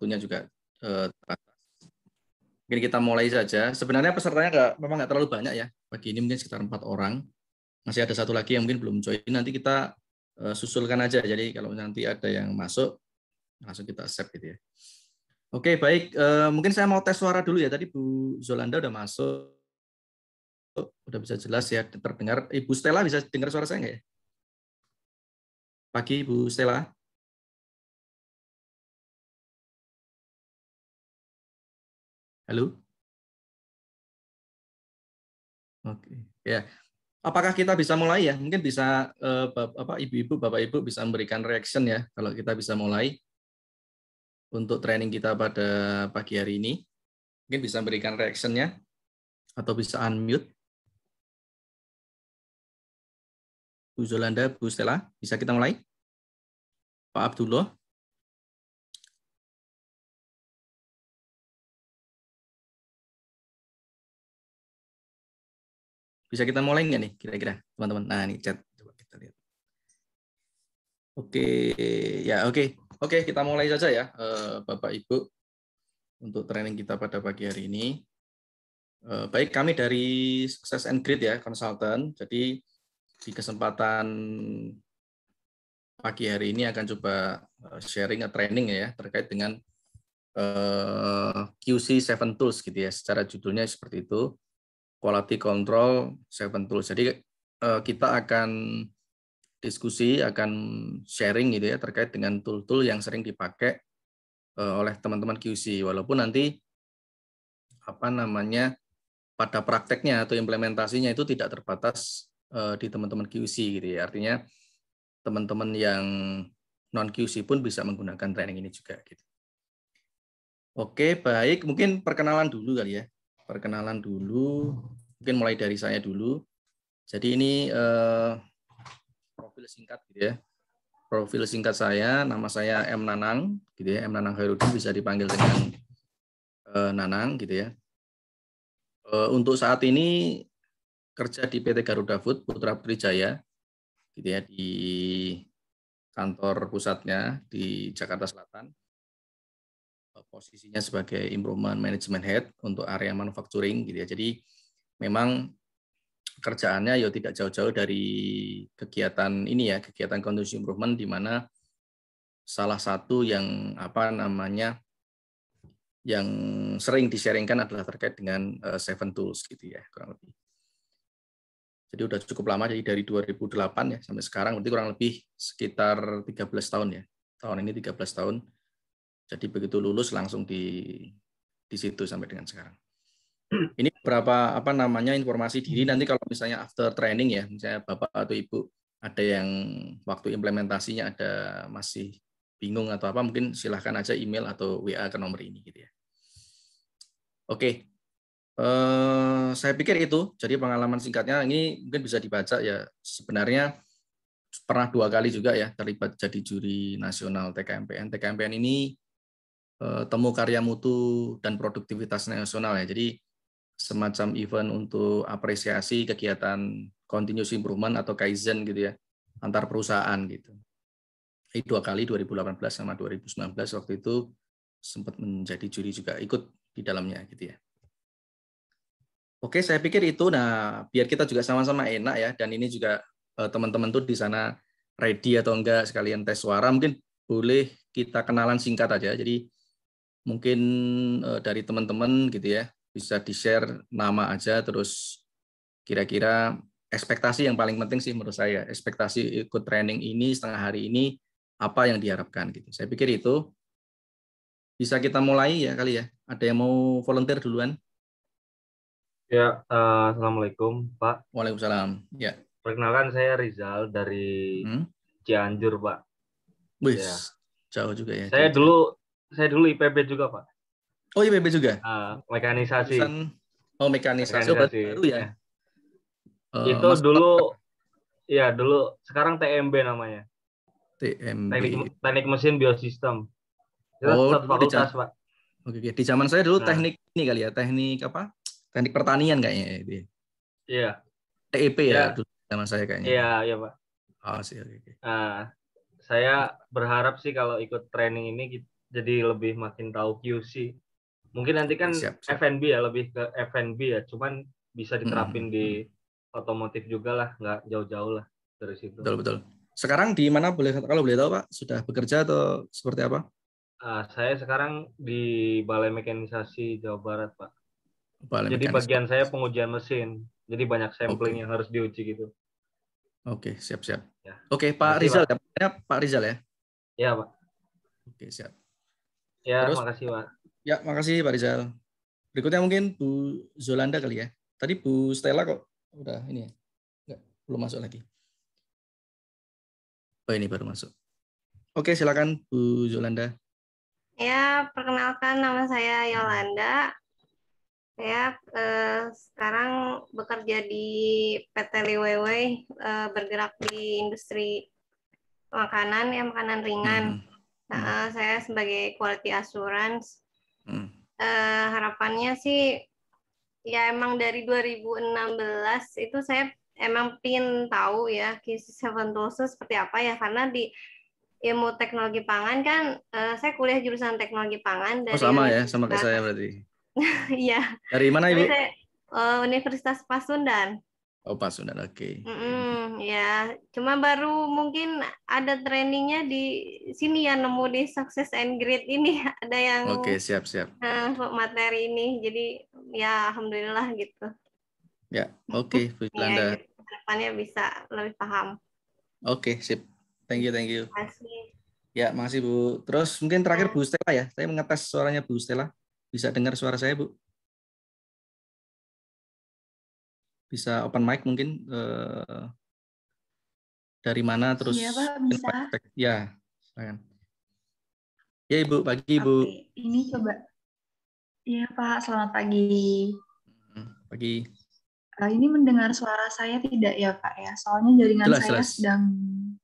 waktunya juga eh, mungkin kita mulai saja. Sebenarnya pesertanya nggak, memang nggak terlalu banyak ya. Pagi ini mungkin sekitar empat orang. Masih ada satu lagi yang mungkin belum join. Nanti kita eh, susulkan aja. Jadi kalau nanti ada yang masuk, langsung kita accept gitu ya. Oke, baik. Eh, mungkin saya mau tes suara dulu ya. Tadi Bu Zolanda udah masuk. Udah bisa jelas ya terdengar. Ibu Stella bisa dengar suara saya nggak ya? Pagi, Bu Stella. Halo? Oke. Ya. Apakah kita bisa mulai ya? Mungkin bisa eh, apa ibu-ibu, bapak-ibu bisa memberikan reaction ya kalau kita bisa mulai untuk training kita pada pagi hari ini. Mungkin bisa memberikan reaction ya atau bisa unmute. Bu Zolanda, Bu Stella, bisa kita mulai? Pak Abdullah. Bisa kita mulai nggak nih kira-kira teman-teman? Nah ini chat coba kita lihat. Oke ya oke oke kita mulai saja ya eh, Bapak Ibu untuk training kita pada pagi hari ini. Eh, baik kami dari Success and Grid ya konsultan. Jadi di kesempatan pagi hari ini akan coba eh, sharing a training ya terkait dengan QC7 Tools gitu ya secara judulnya seperti itu quality control seven tools. Jadi eh, kita akan diskusi, akan sharing gitu ya terkait dengan tool-tool yang sering dipakai eh, oleh teman-teman QC. Walaupun nanti apa namanya pada prakteknya atau implementasinya itu tidak terbatas eh, di teman-teman QC gitu ya. Artinya teman-teman yang non QC pun bisa menggunakan training ini juga gitu. Oke, baik. Mungkin perkenalan dulu kali ya perkenalan dulu. Mungkin mulai dari saya dulu. Jadi ini eh, profil singkat gitu ya. Profil singkat saya, nama saya M Nanang, gitu ya. M Nanang Hairudin bisa dipanggil dengan eh, Nanang, gitu ya. Eh, untuk saat ini kerja di PT Garuda Food Putra Putri Jaya, gitu ya di kantor pusatnya di Jakarta Selatan posisinya sebagai improvement management head untuk area manufacturing gitu ya. Jadi memang kerjaannya ya tidak jauh-jauh dari kegiatan ini ya, kegiatan continuous improvement di mana salah satu yang apa namanya yang sering disaringkan adalah terkait dengan eh, seven tools gitu ya kurang lebih. Jadi udah cukup lama jadi dari 2008 ya sampai sekarang berarti kurang lebih sekitar 13 tahun ya. Tahun ini 13 tahun jadi begitu lulus langsung di di situ sampai dengan sekarang. Ini berapa apa namanya informasi diri nanti kalau misalnya after training ya, misalnya Bapak atau Ibu ada yang waktu implementasinya ada masih bingung atau apa mungkin silahkan aja email atau WA ke nomor ini gitu ya. Oke, eh, saya pikir itu. Jadi pengalaman singkatnya ini mungkin bisa dibaca ya. Sebenarnya pernah dua kali juga ya terlibat jadi juri nasional TKMPN. TKMPN ini Eh, temu karya mutu dan produktivitas nasional ya. Jadi semacam event untuk apresiasi kegiatan continuous improvement atau kaizen gitu ya antar perusahaan gitu. Ini dua kali 2018 sama 2019 waktu itu sempat menjadi juri juga ikut di dalamnya gitu ya. Oke, saya pikir itu nah biar kita juga sama-sama enak ya dan ini juga eh, teman-teman tuh di sana ready atau enggak sekalian tes suara mungkin boleh kita kenalan singkat aja. Jadi mungkin uh, dari teman-teman gitu ya bisa di-share nama aja terus kira-kira ekspektasi yang paling penting sih menurut saya ekspektasi ikut training ini setengah hari ini apa yang diharapkan gitu saya pikir itu bisa kita mulai ya kali ya ada yang mau volunteer duluan ya uh, assalamualaikum pak waalaikumsalam ya perkenalkan saya Rizal dari hmm? Cianjur pak Wih, ya. jauh juga ya saya dulu saya dulu IPB juga pak. Oh IPB juga? Uh, mekanisasi. Pesan, oh mekanisasi, oh, mekanisasi. baru ya. Uh, itu mas... dulu, ya dulu sekarang TMB namanya. TMB. Teknik, teknik mesin biosistem. Itu oh, fakultas pak. Oke, oke, di zaman saya dulu nah. teknik ini kali ya, teknik apa? Teknik pertanian kayaknya ya, itu. Iya. TEP ya, ya zaman saya kayaknya. Iya, iya pak. Oh, sih, oke. Nah, saya berharap sih kalau ikut training ini jadi lebih makin tahu QC. Mungkin nanti kan siap, F&B ya lebih ke FNB ya, cuman bisa hmm. diterapin hmm. di otomotif juga lah, nggak jauh-jauh lah dari situ. Betul betul. Sekarang di mana boleh kalau boleh tahu Pak sudah bekerja atau seperti apa? Uh, saya sekarang di Balai Mekanisasi Jawa Barat Pak. Balai Jadi Mekanis. bagian saya pengujian mesin. Jadi banyak sampling okay. yang harus diuji gitu. Oke, siap siap. Ya. Oke, Pak Rizal, Ya, Pak Rizal ya. Iya, Pak. Oke, siap. Ya, Terus, makasih Pak. Ya, makasih Pak Rizal. Berikutnya mungkin Bu Zolanda kali ya. Tadi Bu Stella kok udah ini ya? Enggak, belum masuk lagi. Oh ini baru masuk. Oke, silakan Bu Zolanda. Ya, perkenalkan nama saya Yolanda. Saya eh, sekarang bekerja di PT Liwewe, eh, bergerak di industri makanan ya makanan ringan. Hmm. Uh, saya sebagai quality assurance hmm. uh, harapannya sih ya emang dari 2016 itu saya emang pin tahu ya QC Seven Tools seperti apa ya karena di ilmu teknologi pangan kan uh, saya kuliah jurusan teknologi pangan oh, dari oh, sama ya sama kayak saya berarti iya dari mana ibu saya, uh, Universitas Pasundan Oh Sunan, oke. Okay. Mm -mm, ya, cuma baru mungkin ada trainingnya di sini ya nemu di Success and Grid ini ada yang. Oke okay, siap siap. Uh, materi ini, jadi ya alhamdulillah gitu. Ya, oke, okay, Bu Yolanda. ya, depannya bisa lebih paham. Oke, okay, sip. Thank you, thank you. Terima kasih. Ya, makasih Bu. Terus mungkin terakhir ya. Bu Stella ya. Saya mengetes suaranya Bu Stella. Bisa dengar suara saya, Bu? bisa open mic mungkin uh, dari mana terus Ya Pak, bisa. Ya, silakan. Ya, Ibu, pagi, Ibu. Oke, ini coba Ya Pak, selamat pagi. Hmm, pagi. Uh, ini mendengar suara saya tidak ya, Pak ya? Soalnya jaringan jelas, saya jelas. sedang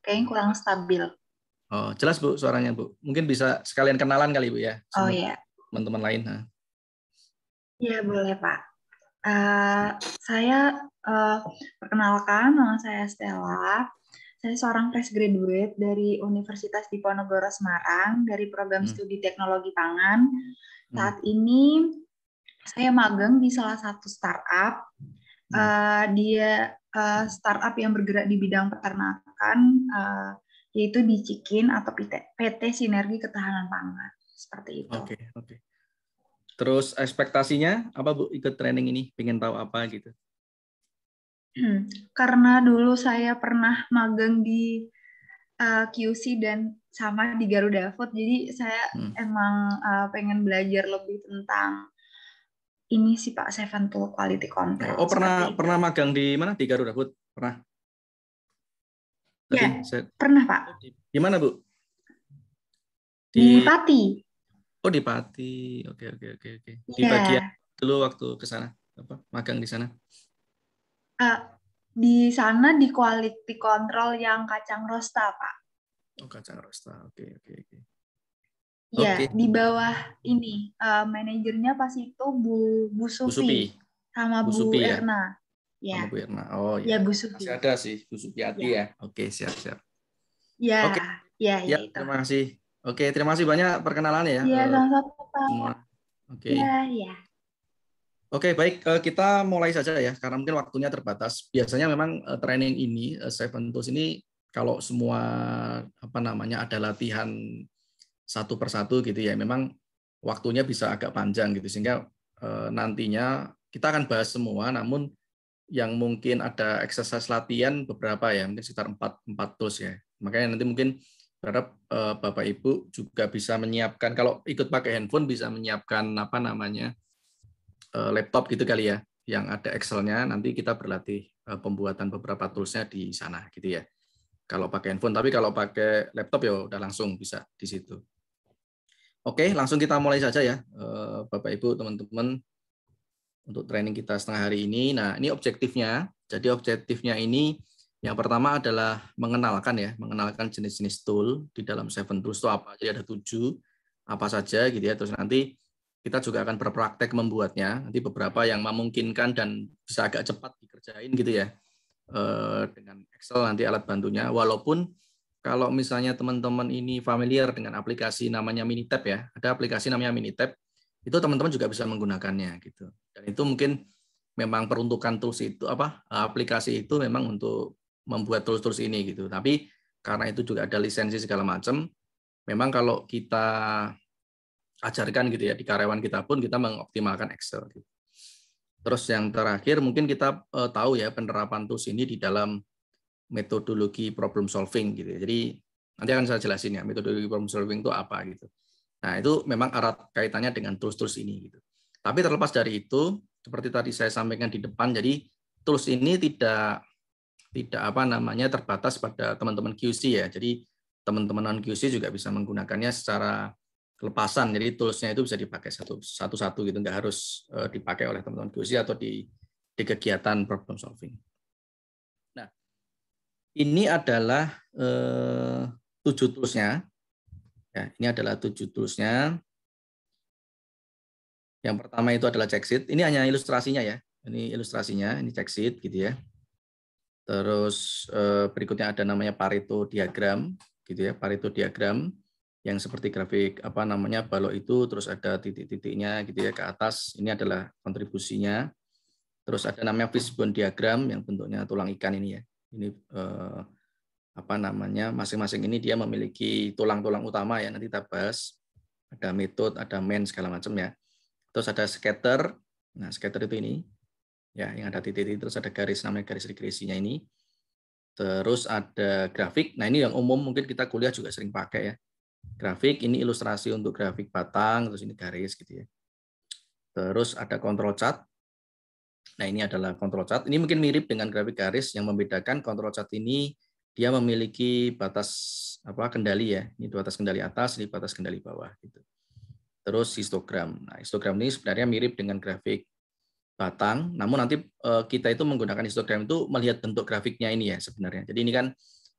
kayaknya kurang stabil. Oh, jelas Bu suaranya Bu. Mungkin bisa sekalian kenalan kali Bu ya. Oh ya. Teman-teman lain. Ya boleh Pak. Eh, saya uh, perkenalkan nama saya Stella. Saya seorang fresh graduate dari Universitas Diponegoro Semarang dari program hmm. studi teknologi pangan. Hmm. Saat ini saya magang di salah satu startup. Hmm. Uh, dia uh, startup yang bergerak di bidang peternakan, uh, yaitu di Cikin atau PT, PT Sinergi Ketahanan Pangan. Seperti itu. Oke, okay, oke. Okay. Terus ekspektasinya apa Bu ikut training ini? Pengen tahu apa gitu? Hmm, karena dulu saya pernah magang di uh, eh, QC dan sama di Garuda Food, jadi saya hmm. emang uh, pengen belajar lebih tentang ini sih Pak Seven Tool Quality Control. Oh pernah itu. pernah magang di mana di Garuda Food? Pernah? Iya. saya... pernah Pak. Di mana Bu? Di, di Pati. Oh di Pati. Oke oke oke oke. Di ya. bagian dulu waktu ke sana apa magang di sana? Uh, di sana di quality control yang kacang rosta pak. Oh kacang rosta. Oke okay, oke okay, oke. Okay. Iya, okay. di bawah ini uh, manajernya pas itu Bu Bu Supi, Bu Supi. sama Bu, Supi, Bu ya? Erna. Ya. Sama Bu Erna. Oh iya. Ya Bu Supi. Masih ada sih Bu Supiati ya. ya. Oke siap siap. Iya, iya, ya. Oke. Ya, ya, ya, terima kasih Oke, terima kasih banyak perkenalannya ya. Iya, eh, sama-sama. Oke. Iya, iya. Oke, baik. Eh, kita mulai saja ya, karena mungkin waktunya terbatas. Biasanya memang eh, training ini, Seven Tools ini, kalau semua apa namanya ada latihan satu persatu gitu ya, memang waktunya bisa agak panjang gitu. Sehingga nantinya kita akan bahas semua, namun yang mungkin ada exercise latihan beberapa ya, mungkin sekitar empat empat tools ya. Makanya nanti mungkin Harap uh, eh, Bapak Ibu juga bisa menyiapkan kalau ikut pakai handphone bisa menyiapkan apa namanya uh, laptop gitu kali ya yang ada Excel-nya nanti kita berlatih eh, pembuatan beberapa toolsnya di sana gitu ya. Kalau pakai handphone, tapi kalau pakai laptop ya udah langsung bisa di situ. Oke, langsung kita mulai saja ya, Bapak Ibu, teman-teman. Untuk training kita setengah hari ini, nah ini objektifnya. Jadi objektifnya ini yang pertama adalah mengenalkan ya, mengenalkan jenis-jenis tool di dalam Seven Tools itu apa. Jadi ada tujuh apa saja gitu ya. Terus nanti kita juga akan berpraktek membuatnya. Nanti beberapa yang memungkinkan dan bisa agak cepat dikerjain gitu ya eh, dengan Excel nanti alat bantunya. Walaupun kalau misalnya teman-teman ini familiar dengan aplikasi namanya Minitab ya, ada aplikasi namanya Minitab, itu teman-teman juga bisa menggunakannya gitu. Dan itu mungkin memang peruntukan tools itu apa aplikasi itu memang untuk membuat tools-tools ini gitu. Tapi karena itu juga ada lisensi segala macam, memang kalau kita ajarkan gitu ya di karyawan kita pun kita mengoptimalkan Excel. Gitu. Terus yang terakhir mungkin kita uh, tahu ya penerapan tools ini di dalam metodologi problem solving gitu. Ya. Jadi nanti akan saya jelasin ya metodologi problem solving itu apa gitu. Nah itu memang erat kaitannya dengan tools-tools ini gitu. Tapi terlepas dari itu, seperti tadi saya sampaikan di depan, jadi tools ini tidak tidak apa namanya terbatas pada teman-teman QC ya. Jadi teman-teman non QC juga bisa menggunakannya secara kelepasan. Jadi toolsnya itu bisa dipakai satu satu, gitu, nggak harus eh, dipakai oleh teman-teman QC atau di di kegiatan problem solving. Nah, ini adalah eh, tujuh toolsnya. Ya, ini adalah tujuh toolsnya. Yang pertama itu adalah check sheet. Ini hanya ilustrasinya ya. Ini ilustrasinya, ini check sheet gitu ya. Terus eh, berikutnya ada namanya Pareto diagram, gitu ya, Pareto diagram yang seperti grafik apa namanya balok itu terus ada titik-titiknya gitu ya ke atas ini adalah kontribusinya terus ada namanya fishbone diagram yang bentuknya tulang ikan ini ya ini eh, apa namanya masing-masing ini dia memiliki tulang-tulang utama ya nanti kita bahas ada metode ada main segala macam ya terus ada scatter nah scatter itu ini ya yang ada titik-titik terus ada garis namanya garis regresinya ini terus ada grafik nah ini yang umum mungkin kita kuliah juga sering pakai ya grafik ini ilustrasi untuk grafik batang terus ini garis gitu ya terus ada kontrol chart nah ini adalah kontrol chart ini mungkin mirip dengan grafik garis yang membedakan kontrol chart ini dia memiliki batas apa kendali ya ini batas kendali atas ini batas kendali bawah gitu terus histogram nah histogram ini sebenarnya mirip dengan grafik batang. Namun nanti eh, kita itu menggunakan histogram itu melihat bentuk grafiknya ini ya sebenarnya. Jadi ini kan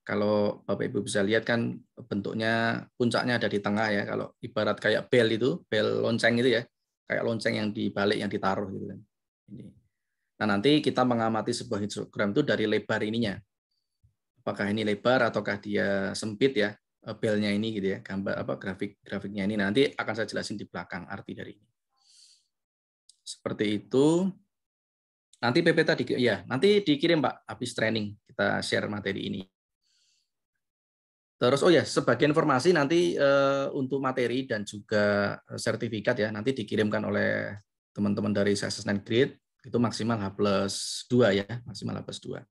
kalau Bapak Ibu bisa lihat kan bentuknya puncaknya ada di tengah ya. Kalau ibarat kayak bel itu, bel lonceng itu ya, kayak lonceng yang dibalik yang ditaruh gitu kan. Nah nanti kita mengamati sebuah histogram itu dari lebar ininya. Apakah ini lebar ataukah dia sempit ya eh, belnya ini gitu ya gambar apa grafik grafiknya ini nanti akan saya jelasin di belakang arti dari ini. Seperti itu. Nanti PP tadi ya, nanti dikirim Pak habis training kita share materi ini. Terus oh ya, sebagai informasi nanti eh, untuk materi dan juga eh, sertifikat ya nanti dikirimkan oleh teman-teman dari Assessment Grid itu maksimal H plus 2 ya, maksimal H plus 2.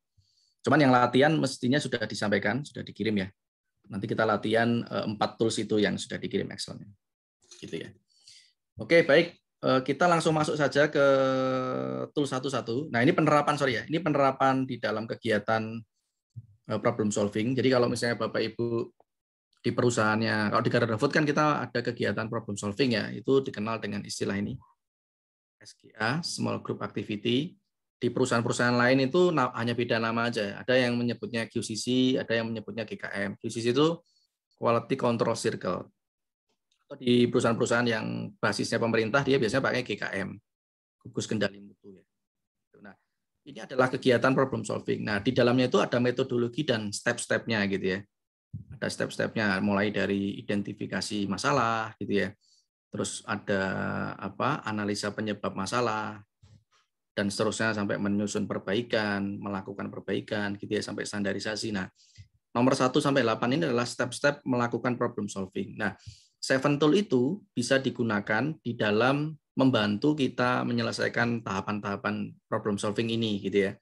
Cuman yang latihan mestinya sudah disampaikan, sudah dikirim ya. Nanti kita latihan eh, empat tools itu yang sudah dikirim excel Gitu ya. Oke, baik. Eh, kita langsung masuk saja ke tool satu-satu. Nah, ini penerapan sorry ya. Ini penerapan di dalam kegiatan eh, problem solving. Jadi kalau misalnya Bapak Ibu di perusahaannya, kalau di Garuda Food kan kita ada kegiatan problem solving ya. Itu dikenal dengan istilah ini. SGA, Small Group Activity. Di perusahaan-perusahaan lain itu hanya beda nama aja. Ada yang menyebutnya QCC, ada yang menyebutnya GKM. QCC itu Quality Control Circle atau di perusahaan-perusahaan yang basisnya pemerintah dia biasanya pakai GKM, gugus kendali mutu ya. Nah, ini adalah kegiatan problem solving. Nah, di dalamnya itu ada metodologi dan step-stepnya gitu ya. Ada step-stepnya mulai dari identifikasi masalah gitu ya. Terus ada apa? analisa penyebab masalah, dan seterusnya sampai menyusun perbaikan, melakukan perbaikan gitu ya sampai standarisasi. Nah, nomor 1 sampai 8 ini adalah step-step melakukan problem solving. Nah, Seven Tool itu bisa digunakan di dalam membantu kita menyelesaikan tahapan-tahapan problem solving ini gitu ya.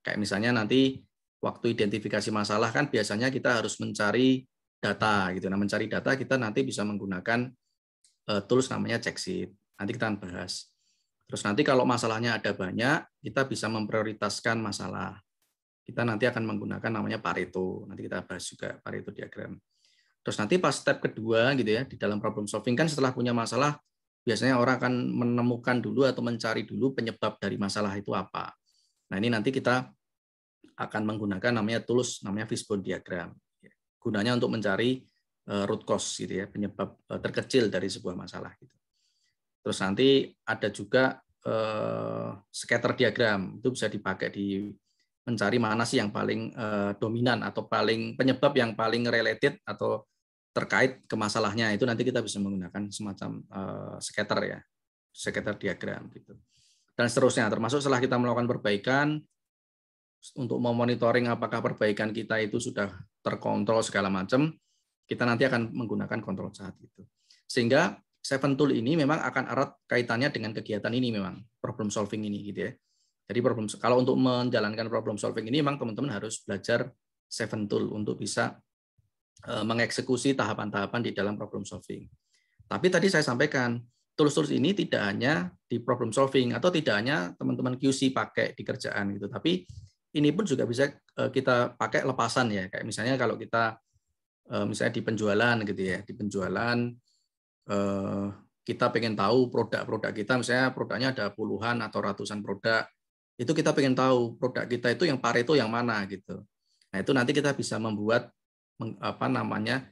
Kayak misalnya nanti waktu identifikasi masalah kan biasanya kita harus mencari data gitu. Nah, mencari data kita nanti bisa menggunakan eh, tools namanya checksheet. Nanti kita akan bahas. Terus nanti kalau masalahnya ada banyak, kita bisa memprioritaskan masalah. Kita nanti akan menggunakan namanya Pareto. Nanti kita bahas juga Pareto diagram. Terus nanti pas step kedua gitu ya di dalam problem solving kan setelah punya masalah biasanya orang akan menemukan dulu atau mencari dulu penyebab dari masalah itu apa. Nah ini nanti kita akan menggunakan namanya tools namanya fishbone diagram. Gunanya untuk mencari eh, root cause gitu ya penyebab eh, terkecil dari sebuah masalah gitu. Terus nanti ada juga eh, scatter diagram itu bisa dipakai di mencari mana sih yang paling dominan atau paling penyebab yang paling related atau terkait ke masalahnya itu nanti kita bisa menggunakan semacam uh, scatter ya scatter diagram gitu dan seterusnya termasuk setelah kita melakukan perbaikan untuk memonitoring apakah perbaikan kita itu sudah terkontrol segala macam kita nanti akan menggunakan kontrol saat itu sehingga Seven Tool ini memang akan erat kaitannya dengan kegiatan ini memang problem solving ini gitu ya. Jadi problem kalau untuk menjalankan problem solving ini memang teman-teman harus belajar Seven Tool untuk bisa Eh, mengeksekusi tahapan-tahapan di dalam problem solving. Tapi tadi saya sampaikan, tools-tools ini tidak hanya di problem solving atau tidak hanya teman-teman QC pakai di kerjaan gitu, tapi ini pun juga bisa eh, kita pakai lepasan ya. Kayak misalnya kalau kita eh, misalnya di penjualan gitu ya, di penjualan kita pengen tahu produk-produk kita, misalnya produknya ada puluhan atau ratusan produk, itu kita pengen tahu produk kita itu yang pareto yang mana gitu. Nah itu nanti kita bisa membuat apa namanya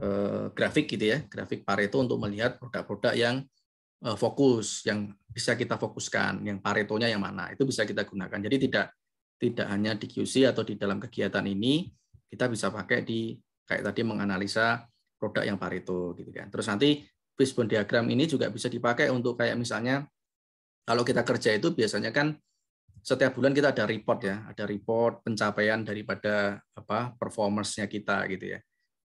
eh, grafik gitu ya, grafik Pareto untuk melihat produk-produk yang eh, fokus, yang bisa kita fokuskan, yang Paretonya yang mana itu bisa kita gunakan. Jadi tidak tidak hanya di QC atau di dalam kegiatan ini kita bisa pakai di kayak tadi menganalisa produk yang Pareto gitu kan. Terus nanti Fishbone diagram ini juga bisa dipakai untuk kayak misalnya kalau kita kerja itu biasanya kan setiap bulan kita ada report ya, ada report pencapaian daripada apa performance-nya kita gitu ya.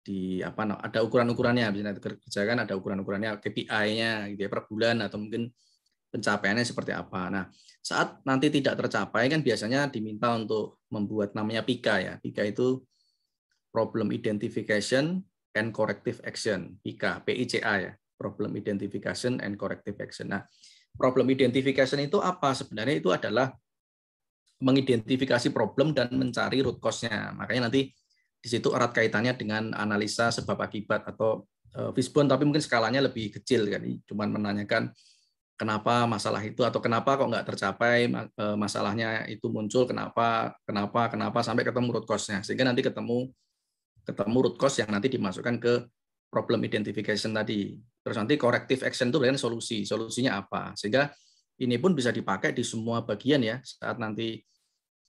Di apa ada ukuran-ukurannya misalnya kerjakan ada ukuran-ukurannya KPI-nya gitu ya per bulan atau mungkin pencapaiannya seperti apa. Nah, saat nanti tidak tercapai kan biasanya diminta untuk membuat namanya PIKA ya. PIKA itu problem identification and corrective action. PIKA, PICA ya. Problem identification and corrective action. Nah, problem identification itu apa? Sebenarnya itu adalah mengidentifikasi problem dan mencari root cause-nya. Makanya nanti di situ erat kaitannya dengan analisa sebab akibat atau eh, fishbone tapi mungkin skalanya lebih kecil kan cuman menanyakan kenapa masalah itu atau kenapa kok nggak tercapai eh, masalahnya itu muncul kenapa kenapa kenapa sampai ketemu root cause-nya sehingga nanti ketemu ketemu root cause yang nanti dimasukkan ke problem identification tadi terus nanti corrective action itu berarti solusi solusinya apa sehingga ini pun bisa dipakai di semua bagian ya saat nanti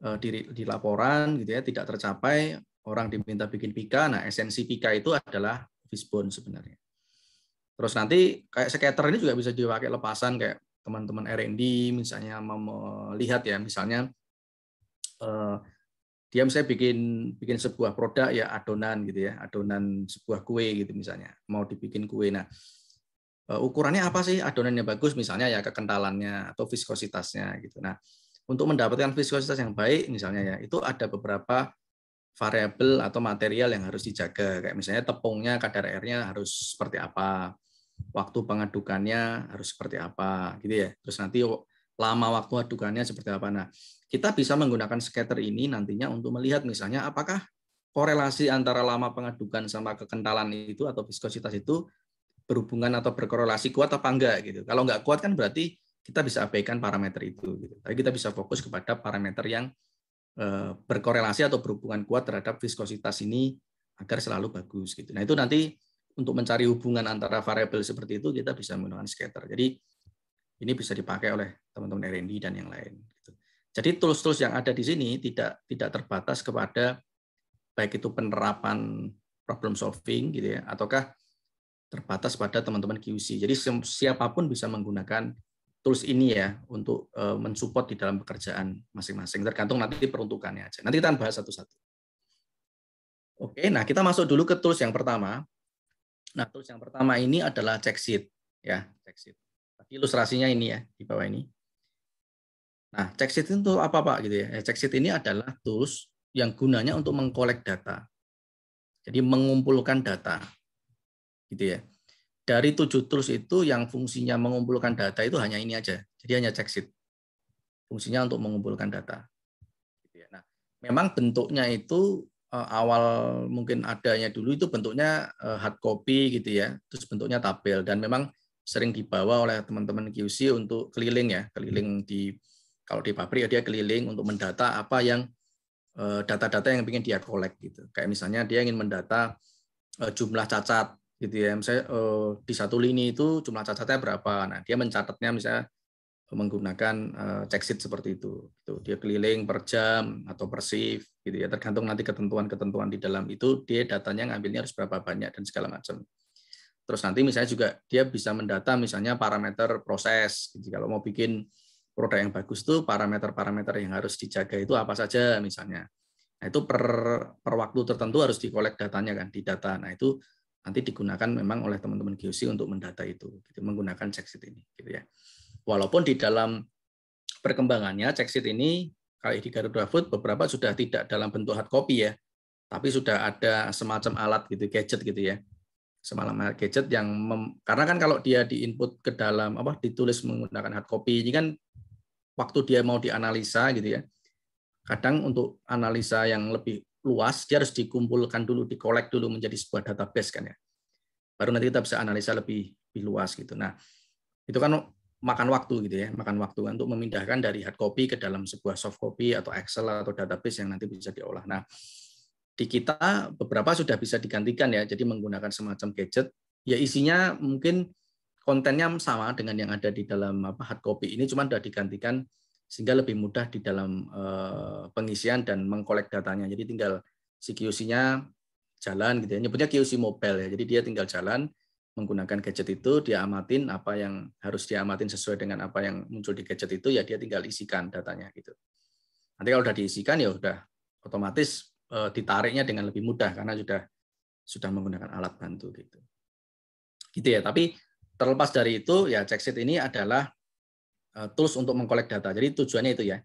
Eh, di, di laporan gitu ya tidak tercapai orang diminta bikin pika nah esensi pika itu adalah fishbone sebenarnya terus nanti kayak scatter ini juga bisa dipakai lepasan kayak teman-teman R&D misalnya mau melihat ya misalnya eh, dia misalnya bikin bikin sebuah produk ya adonan gitu ya adonan sebuah kue gitu misalnya mau dibikin kue nah eh, ukurannya apa sih adonannya bagus misalnya ya kekentalannya atau viskositasnya gitu nah untuk mendapatkan viskositas yang baik misalnya ya itu ada beberapa variabel atau material yang harus dijaga kayak misalnya tepungnya kadar airnya harus seperti apa waktu pengadukannya harus seperti apa gitu ya terus nanti lama waktu adukannya seperti apa nah kita bisa menggunakan scatter ini nantinya untuk melihat misalnya apakah korelasi antara lama pengadukan sama kekentalan itu atau viskositas itu berhubungan atau berkorelasi kuat apa enggak gitu kalau enggak kuat kan berarti kita bisa abaikan parameter itu. Gitu. Tapi kita bisa fokus kepada parameter yang eh, berkorelasi atau berhubungan kuat terhadap viskositas ini agar selalu bagus gitu. Nah itu nanti untuk mencari hubungan antara variabel seperti itu kita bisa menggunakan scatter. Jadi ini bisa dipakai oleh teman-teman R&D dan yang lain. Gitu. Jadi tools-tools yang ada di sini tidak tidak terbatas kepada baik itu penerapan problem solving gitu ya, ataukah terbatas pada teman-teman QC. Jadi siapapun bisa menggunakan tools ini ya untuk eh, mensupport di dalam pekerjaan masing-masing tergantung nanti peruntukannya aja. Nanti kita akan bahas satu-satu. Oke, nah kita masuk dulu ke tools yang pertama. Nah, tools yang pertama ini adalah check sheet ya, check sheet. tapi ilustrasinya ini ya di bawah ini. Nah, check sheet itu apa Pak gitu ya? Eh, check sheet ini adalah tools yang gunanya untuk mengkolek data. Jadi mengumpulkan data. Gitu ya dari tujuh tools itu yang fungsinya mengumpulkan data itu hanya ini aja. Jadi hanya check sheet. Fungsinya untuk mengumpulkan data. Gitu ya. Nah, memang bentuknya itu eh, awal mungkin adanya dulu itu bentuknya eh, hard copy gitu ya, terus bentuknya tabel dan memang sering dibawa oleh teman-teman QC untuk keliling ya, keliling di kalau di pabrik ya dia keliling untuk mendata apa yang eh, data-data yang ingin dia collect gitu. Kayak misalnya dia ingin mendata jumlah cacat gitu ya misalnya eh, di satu lini itu jumlah cacatnya berapa nah dia mencatatnya misalnya menggunakan eh, cek sheet seperti itu gitu dia keliling per jam atau per shift gitu ya tergantung nanti ketentuan-ketentuan di dalam itu dia datanya ngambilnya harus berapa banyak dan segala macam terus nanti misalnya juga dia bisa mendata misalnya parameter proses gitu kalau mau bikin produk yang bagus tuh parameter-parameter yang harus dijaga itu apa saja misalnya Nah, itu per, per waktu tertentu harus dikolek datanya kan di data. Nah, itu nanti digunakan memang oleh teman-teman QC untuk mendata itu gitu, menggunakan checksheet ini gitu ya. Walaupun di dalam perkembangannya checksheet ini kalau di Garuda Food beberapa sudah tidak dalam bentuk hard copy ya, tapi sudah ada semacam alat gitu gadget gitu ya. Semalam gadget yang mem, karena kan kalau dia di input ke dalam apa ditulis menggunakan hard copy ini kan waktu dia mau dianalisa gitu ya. Kadang untuk analisa yang lebih luas, dia harus dikumpulkan dulu, dikolek dulu menjadi sebuah database kan ya. Baru nanti kita bisa analisa lebih, lebih luas gitu. Nah, itu kan makan waktu gitu ya, makan waktu kan untuk memindahkan dari hard copy ke dalam sebuah soft copy atau Excel atau database yang nanti bisa diolah. Nah, di kita beberapa sudah bisa digantikan ya, jadi menggunakan semacam gadget. Ya isinya mungkin kontennya sama dengan yang ada di dalam hard copy ini, cuma sudah digantikan sehingga lebih mudah di dalam eh, pengisian dan mengkolek datanya. Jadi tinggal si QC-nya jalan gitu ya. Nyebutnya QC mobile ya. Jadi dia tinggal jalan menggunakan gadget itu, dia amatin apa yang harus dia amatin sesuai dengan apa yang muncul di gadget itu, ya dia tinggal isikan datanya gitu. Nanti kalau sudah diisikan ya sudah otomatis eh, ditariknya dengan lebih mudah karena sudah sudah menggunakan alat bantu gitu. Gitu ya. Tapi terlepas dari itu ya checkseat ini adalah Eh, tools untuk mengkolek data. Jadi tujuannya itu ya.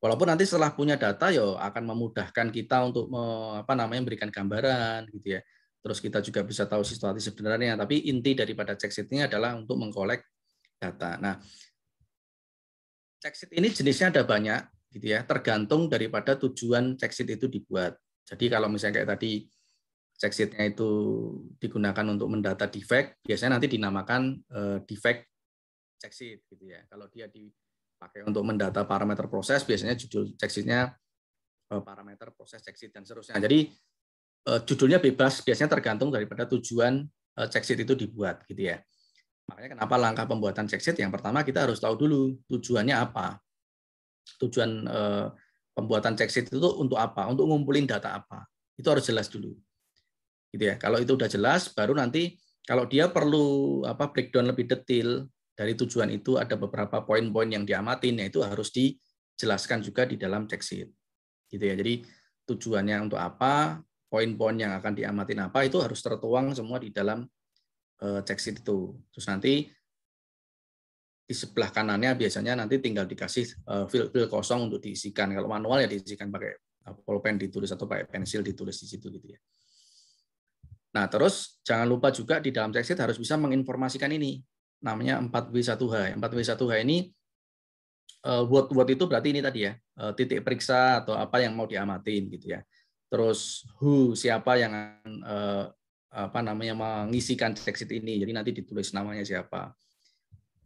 Walaupun nanti setelah punya data yo akan memudahkan kita untuk me, apa namanya memberikan gambaran gitu ya. Terus kita juga bisa tahu situasi sebenarnya. Tapi inti daripada checksheet ini adalah untuk mengkolek data. Nah, checksheet ini jenisnya ada banyak gitu ya. Tergantung daripada tujuan checksheet itu dibuat. Jadi kalau misalnya kayak tadi checksheet-nya itu digunakan untuk mendata defect, biasanya nanti dinamakan eh, defect sheet gitu ya. Kalau dia dipakai untuk mendata parameter proses, biasanya judul sheet-nya eh, parameter proses sheet dan seterusnya. Jadi eh, judulnya bebas, biasanya tergantung daripada tujuan eh, sheet itu dibuat gitu ya. Makanya kenapa langkah pembuatan sheet yang pertama kita harus tahu dulu tujuannya apa. Tujuan pembuatan sheet itu untuk apa? Untuk ngumpulin data apa? Itu harus jelas dulu. Gitu ya. Kalau itu udah jelas baru nanti kalau dia perlu apa breakdown lebih detail dari tujuan itu ada beberapa poin-poin yang diamatin, yaitu harus dijelaskan juga di dalam check sheet. Gitu ya. Jadi tujuannya untuk apa, poin-poin yang akan diamatin apa, itu harus tertuang semua di dalam eh, check sheet itu. Terus nanti di sebelah kanannya biasanya nanti tinggal dikasih eh, field-field kosong untuk diisikan. Kalau manual ya diisikan pakai eh, pulpen ditulis atau pakai pensil ditulis di situ gitu ya. Nah, terus jangan lupa juga di dalam check sheet harus bisa menginformasikan ini namanya 4W1H. 4W1H ya. ini uh, word word itu berarti ini tadi ya, uh, titik periksa atau apa yang mau diamatin gitu ya. Terus who siapa yang uh, apa namanya mengisikan checksheet ini. Jadi nanti ditulis namanya siapa.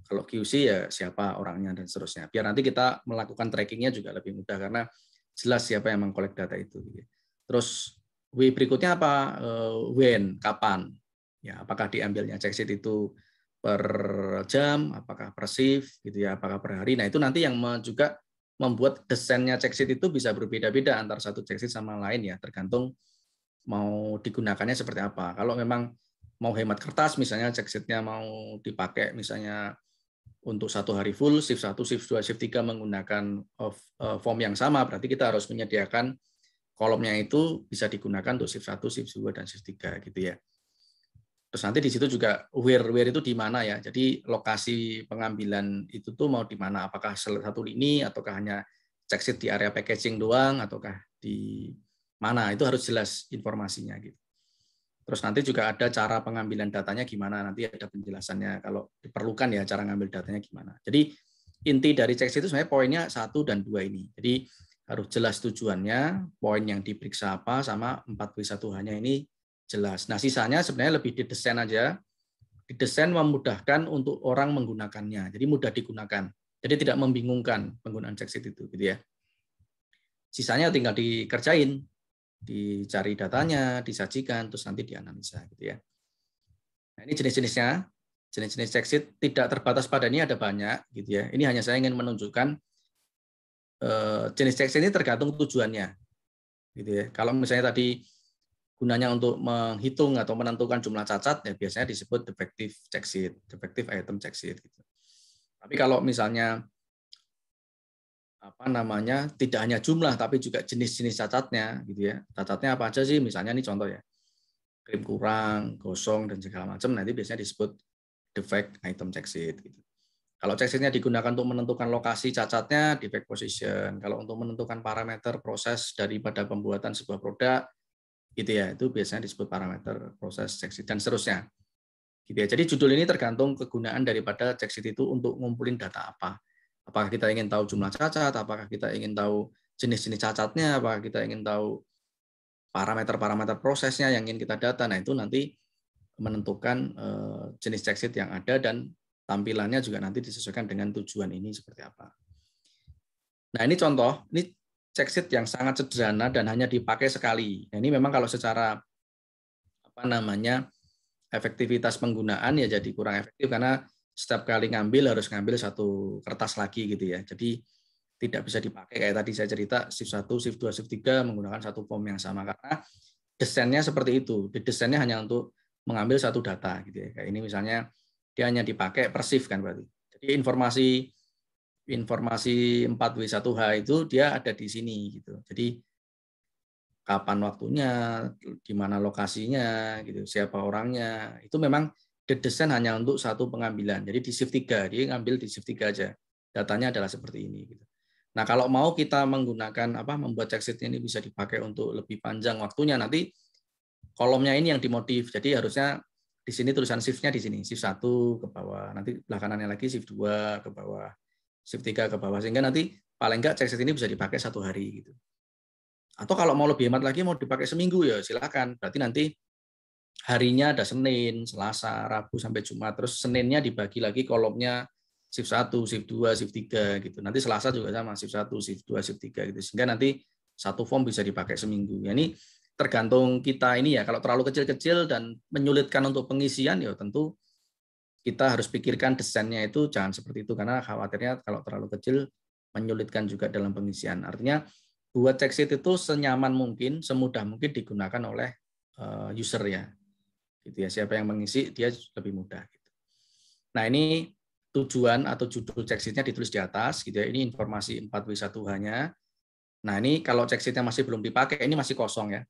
Kalau QC ya siapa orangnya dan seterusnya. Biar nanti kita melakukan trackingnya juga lebih mudah karena jelas siapa yang mengkolek data itu. Gitu ya. Terus W berikutnya apa? When, kapan? Ya, apakah diambilnya checksheet itu per jam, apakah per shift, gitu ya, apakah per hari. Nah itu nanti yang juga membuat desainnya check itu bisa berbeda-beda antara satu check sama lain ya, tergantung mau digunakannya seperti apa. Kalau memang mau hemat kertas misalnya check mau dipakai misalnya untuk satu hari full, shift satu shift dua shift tiga menggunakan eh, form yang sama, berarti kita harus menyediakan kolomnya itu bisa digunakan untuk shift satu shift dua dan shift tiga gitu ya. Terus nanti di situ juga where where itu di mana ya. Jadi lokasi pengambilan itu tuh mau di mana? Apakah satu lini ataukah hanya check sheet di area packaging doang ataukah di mana? Itu harus jelas informasinya gitu. Terus nanti juga ada cara pengambilan datanya gimana? Nanti ada penjelasannya kalau diperlukan ya cara ngambil datanya gimana. Jadi inti dari check sheet itu sebenarnya poinnya satu dan dua ini. Jadi harus jelas tujuannya, poin yang diperiksa apa, sama 41 hanya ini jelas. Nah, sisanya sebenarnya lebih didesain aja. Didesain memudahkan untuk orang menggunakannya. Jadi mudah digunakan. Jadi tidak membingungkan penggunaan checkseat itu gitu ya. Sisanya tinggal dikerjain, dicari datanya, disajikan, terus nanti dianalisa gitu ya. Nah, ini jenis-jenisnya. Jenis-jenis checkseat tidak terbatas pada ini ada banyak gitu ya. Ini hanya saya ingin menunjukkan eh, jenis checkseat ini tergantung tujuannya. Gitu ya. Kalau misalnya tadi gunanya untuk menghitung atau menentukan jumlah cacat ya biasanya disebut defective check sheet, defective item check sheet gitu. Tapi kalau misalnya apa namanya tidak hanya jumlah tapi juga jenis-jenis cacatnya gitu ya. Cacatnya apa aja sih? Misalnya ini contoh ya. Krim kurang, gosong dan segala macam nanti biasanya disebut defect item check sheet gitu. Kalau check sheet digunakan untuk menentukan lokasi cacatnya, defect position. Kalau untuk menentukan parameter proses daripada pembuatan sebuah produk, gitu ya itu biasanya disebut parameter proses Jackson dan seterusnya gitu ya jadi judul ini tergantung kegunaan daripada Jackson itu untuk ngumpulin data apa apakah kita ingin tahu jumlah cacat apakah kita ingin tahu jenis-jenis cacatnya apakah kita ingin tahu parameter-parameter prosesnya yang ingin kita data nah itu nanti menentukan eh, jenis Jackson yang ada dan tampilannya juga nanti disesuaikan dengan tujuan ini seperti apa nah ini contoh ini check sheet yang sangat sederhana dan hanya dipakai sekali. Nah, ini memang kalau secara apa namanya efektivitas penggunaan ya jadi kurang efektif karena setiap kali ngambil harus ngambil satu kertas lagi gitu ya. Jadi tidak bisa dipakai kayak tadi saya cerita shift 1, shift 2, shift 3 menggunakan satu form yang sama karena desainnya seperti itu. Desainnya hanya untuk mengambil satu data gitu ya. Kayak ini misalnya dia hanya dipakai per shift kan berarti. Jadi informasi informasi 4W1H itu dia ada di sini gitu. Jadi kapan waktunya, di mana lokasinya, gitu, siapa orangnya. Itu memang didesain hanya untuk satu pengambilan. Jadi di shift 3, dia ngambil di shift 3 aja. Datanya adalah seperti ini gitu. Nah, kalau mau kita menggunakan apa membuat checksheet ini bisa dipakai untuk lebih panjang waktunya nanti kolomnya ini yang dimodif. Jadi harusnya di sini tulisan shift-nya di sini, shift 1 ke bawah. Nanti belakangannya lagi shift 2 ke bawah shift 3 ke bawah sehingga nanti paling enggak cek set ini bisa dipakai satu hari gitu. Atau kalau mau lebih hemat lagi mau dipakai seminggu ya silakan. Berarti nanti harinya ada Senin, Selasa, Rabu sampai Jumat. Terus Seninnya dibagi lagi kolomnya shift 1, shift 2, shift 3 gitu. Nanti Selasa juga sama shift 1, shift 2, shift 3 gitu. Sehingga nanti satu form bisa dipakai seminggu. Ya, ini tergantung kita ini ya. Kalau terlalu kecil-kecil dan menyulitkan untuk pengisian ya tentu kita harus pikirkan desainnya itu jangan seperti itu karena khawatirnya kalau terlalu kecil menyulitkan juga dalam pengisian. Artinya buat check sheet itu senyaman mungkin, semudah mungkin digunakan oleh eh, user ya. Gitu ya. Siapa yang mengisi dia lebih mudah gitu. Nah, ini tujuan atau judul check nya ditulis di atas gitu ya. Ini informasi 4W1H-nya. Nah, ini kalau check nya masih belum dipakai, ini masih kosong ya.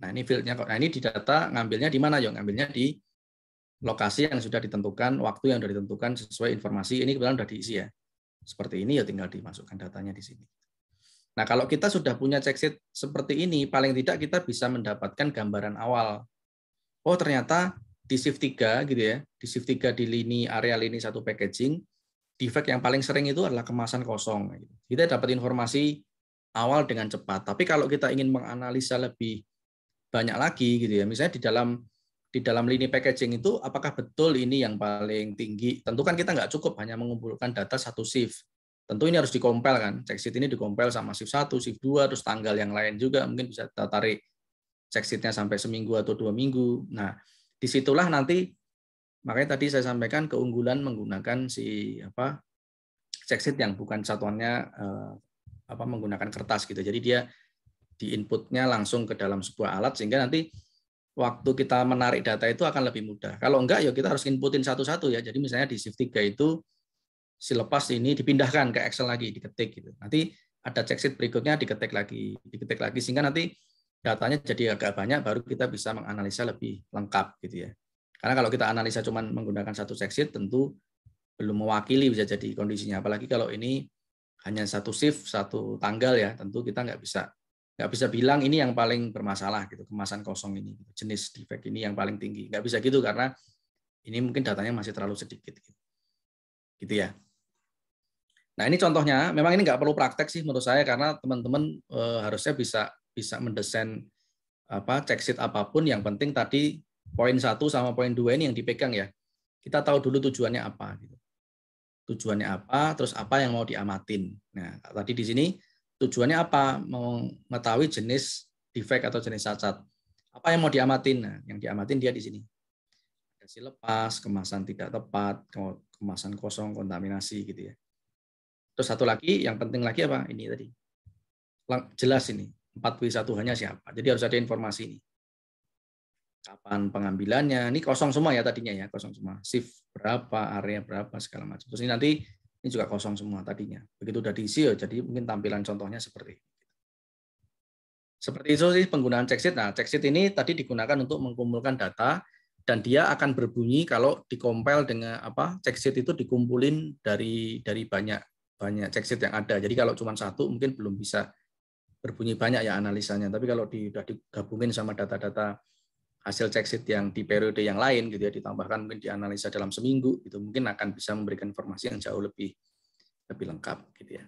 Nah, ini field-nya kok. Nah, ini di data ngambilnya di mana, Yong? Ngambilnya di lokasi yang sudah ditentukan, waktu yang sudah ditentukan sesuai informasi ini kebetulan sudah diisi ya. Seperti ini ya tinggal dimasukkan datanya di sini. Nah, kalau kita sudah punya check sheet seperti ini, paling tidak kita bisa mendapatkan gambaran awal. Oh, ternyata di shift 3 gitu ya, di shift 3 di lini area lini satu packaging, defect yang paling sering itu adalah kemasan kosong. Kita dapat informasi awal dengan cepat. Tapi kalau kita ingin menganalisa lebih banyak lagi gitu ya, misalnya di dalam di dalam lini packaging itu apakah betul ini yang paling tinggi? Tentu kan kita nggak cukup hanya mengumpulkan data satu shift. Tentu ini harus dikompel kan. Check sheet ini dikompel sama shift satu shift dua terus tanggal yang lain juga. Mungkin bisa kita tarik check sheetnya sampai seminggu atau dua minggu. Nah, disitulah nanti, makanya tadi saya sampaikan keunggulan menggunakan si apa check sheet yang bukan satuannya eh, apa menggunakan kertas gitu. Jadi dia di inputnya langsung ke dalam sebuah alat sehingga nanti waktu kita menarik data itu akan lebih mudah. Kalau enggak ya kita harus inputin satu-satu ya. Jadi misalnya di shift 3 itu si lepas ini dipindahkan ke Excel lagi, diketik gitu. Nanti ada check sheet berikutnya diketik lagi, diketik lagi sehingga nanti datanya jadi agak banyak baru kita bisa menganalisa lebih lengkap gitu ya. Karena kalau kita analisa cuma menggunakan satu check sheet tentu belum mewakili bisa jadi kondisinya. Apalagi kalau ini hanya satu shift, satu tanggal ya, tentu kita nggak bisa nggak bisa bilang ini yang paling bermasalah gitu kemasan kosong ini gitu. jenis defect ini yang paling tinggi nggak bisa gitu karena ini mungkin datanya masih terlalu sedikit gitu, gitu ya nah ini contohnya memang ini nggak perlu praktek sih menurut saya karena teman-teman e, harusnya bisa bisa mendesain apa check sheet apapun yang penting tadi poin satu sama poin dua ini yang dipegang ya kita tahu dulu tujuannya apa gitu tujuannya apa terus apa yang mau diamatin nah tadi di sini tujuannya apa? Mengetahui jenis defect atau jenis cacat. Apa yang mau diamatin? Nah, yang diamatin dia di sini. Kasih lepas, kemasan tidak tepat, kemasan kosong, kontaminasi gitu ya. Terus satu lagi, yang penting lagi apa? Ini tadi. Jelas ini, 4W1 hanya siapa. Jadi harus ada informasi ini. Kapan pengambilannya. Ini kosong semua ya tadinya ya, kosong semua. Shift berapa, area berapa, segala macam. Terus ini nanti ini juga kosong semua tadinya. Begitu udah diisi ya, jadi mungkin tampilan contohnya seperti ini. Seperti itu sih penggunaan checksheet. Nah, checksheet ini tadi digunakan untuk mengumpulkan data dan dia akan berbunyi kalau dikompil dengan apa checksheet itu dikumpulin dari dari banyak banyak checksheet yang ada. Jadi kalau cuma satu mungkin belum bisa berbunyi banyak ya analisanya. Tapi kalau sudah digabungin sama data-data hasil check sheet yang di periode yang lain gitu ya ditambahkan mungkin dianalisa dalam seminggu itu mungkin akan bisa memberikan informasi yang jauh lebih lebih lengkap gitu ya.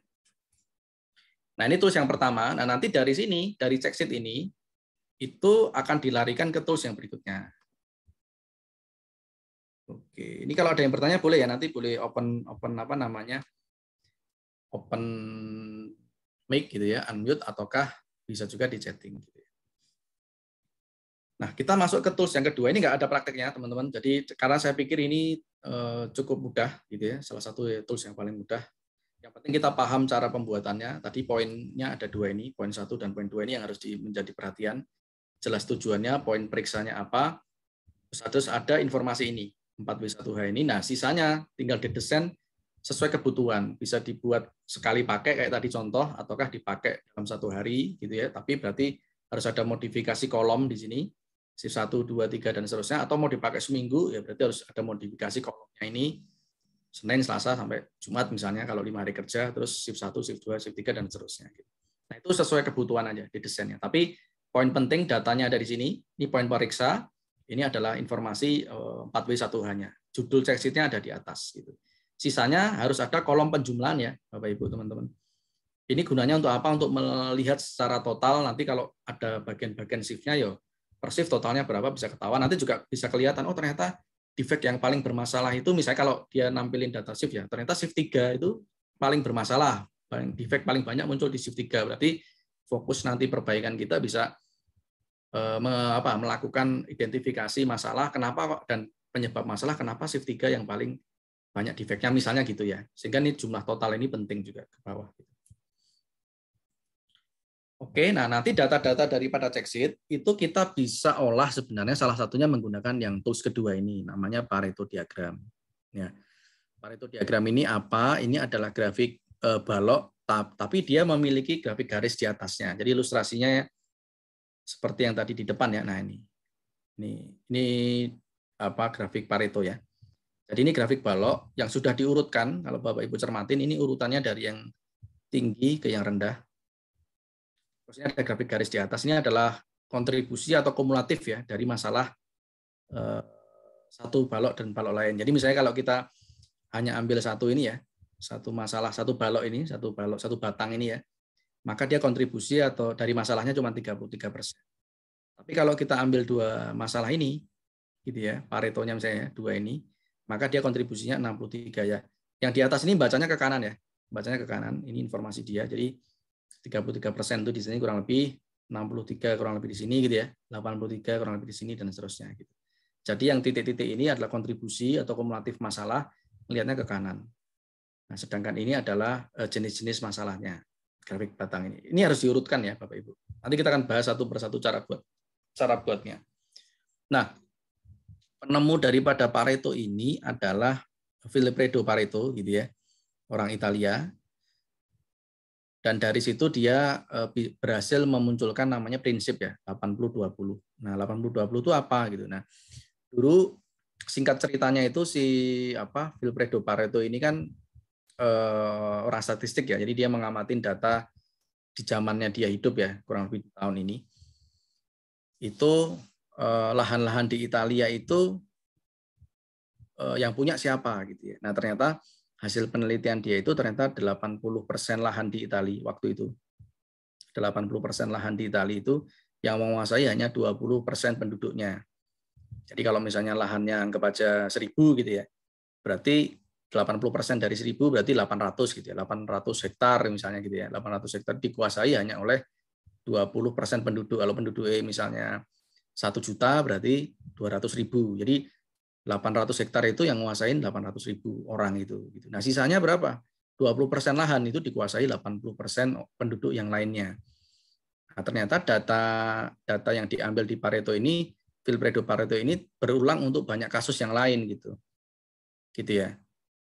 Nah, ini tools yang pertama. Nah, nanti dari sini, dari check sheet ini itu akan dilarikan ke tools yang berikutnya. Oke, ini kalau ada yang bertanya boleh ya nanti boleh open open apa namanya? open mic gitu ya, unmute ataukah bisa juga di chatting gitu. Nah, kita masuk ke tools yang kedua. Ini nggak ada prakteknya, teman-teman. Jadi, karena saya pikir ini eh, cukup mudah, gitu ya. Salah satu ya, tools yang paling mudah. Yang penting kita paham cara pembuatannya. Tadi poinnya ada dua ini, poin satu dan poin dua ini yang harus menjadi perhatian. Jelas tujuannya, poin periksanya apa. Terus ada informasi ini, 4W1H ini. Nah, sisanya tinggal didesain sesuai kebutuhan. Bisa dibuat sekali pakai, kayak tadi contoh, ataukah dipakai dalam satu hari, gitu ya. Tapi berarti harus ada modifikasi kolom di sini shift 1, 2, 3, dan seterusnya, atau mau dipakai seminggu, ya berarti harus ada modifikasi kolomnya ini, Senin, Selasa, sampai Jumat misalnya, kalau lima hari kerja, terus shift 1, shift 2, shift 3, dan seterusnya. Gitu. Nah, itu sesuai kebutuhan aja di desainnya. Tapi poin penting datanya ada di sini, ini poin periksa, ini adalah informasi 4W1H-nya. Eh, Judul check sheet-nya ada di atas. Gitu. Sisanya harus ada kolom penjumlahan ya, Bapak-Ibu, teman-teman. Ini gunanya untuk apa? Untuk melihat secara total nanti kalau ada bagian-bagian shift-nya, yo ya persif totalnya berapa bisa ketahuan. Nanti juga bisa kelihatan, oh ternyata defect yang paling bermasalah itu misalnya kalau dia nampilin data shift ya, ternyata shift 3 itu paling bermasalah. Paling defect paling banyak muncul di shift 3. Berarti fokus nanti perbaikan kita bisa eh, me, apa, melakukan identifikasi masalah kenapa dan penyebab masalah kenapa shift 3 yang paling banyak defectnya misalnya gitu ya. Sehingga ini jumlah total ini penting juga ke bawah. Gitu. Oke, nah nanti data-data daripada check itu kita bisa olah sebenarnya salah satunya menggunakan yang tools kedua ini, namanya Pareto diagram. Ya. Pareto diagram ini apa? Ini adalah grafik eh, balok, tapi dia memiliki grafik garis di atasnya. Jadi ilustrasinya seperti yang tadi di depan ya. Nah ini, ini, ini apa grafik Pareto ya. Jadi ini grafik balok yang sudah diurutkan. Kalau Bapak Ibu cermatin, ini urutannya dari yang tinggi ke yang rendah maksudnya ada grafik garis di atas ini adalah kontribusi atau kumulatif ya dari masalah eh, satu balok dan balok lain. Jadi misalnya kalau kita hanya ambil satu ini ya, satu masalah, satu balok ini, satu balok, satu batang ini ya, maka dia kontribusi atau dari masalahnya cuma 33 persen. Tapi kalau kita ambil dua masalah ini, gitu ya, paretonya misalnya dua ini, maka dia kontribusinya 63 ya. Yang di atas ini bacanya ke kanan ya, bacanya ke kanan, ini informasi dia. Jadi 33 persen itu di sini kurang lebih 63 kurang lebih di sini gitu ya 83 kurang lebih di sini dan seterusnya gitu jadi yang titik-titik ini adalah kontribusi atau kumulatif masalah melihatnya ke kanan nah sedangkan ini adalah eh, jenis-jenis masalahnya grafik batang ini ini harus diurutkan ya bapak ibu nanti kita akan bahas satu persatu cara buat cara buatnya nah penemu daripada Pareto ini adalah Filippo Pareto gitu ya orang Italia dan dari situ dia eh, berhasil memunculkan namanya prinsip ya 8020. Nah, 8020 itu apa gitu. Nah, dulu singkat ceritanya itu si apa Vilfredo Pareto ini kan eh, orang statistik ya. Jadi dia mengamatin data di zamannya dia hidup ya, kurang lebih tahun ini. Itu eh, lahan-lahan di Italia itu eh, yang punya siapa gitu ya. Nah, ternyata hasil penelitian dia itu ternyata 80% lahan di Italia waktu itu. 80% lahan di Italia itu yang menguasai hanya 20% penduduknya. Jadi kalau misalnya lahannya anggap aja 1000 gitu ya. Berarti 80% dari 1000 berarti 800 gitu ya. 800 hektar misalnya gitu ya. 800 hektar dikuasai hanya oleh 20% penduduk. Kalau penduduknya misalnya 1 juta berarti 200.000. ribu. Jadi 800 hektar itu yang nguasain 800 ribu orang itu. Gitu. Nah sisanya berapa? 20 persen lahan itu dikuasai 80 persen penduduk yang lainnya. Nah, ternyata data data yang diambil di Pareto ini, Vilfredo Pareto ini berulang untuk banyak kasus yang lain gitu, gitu ya.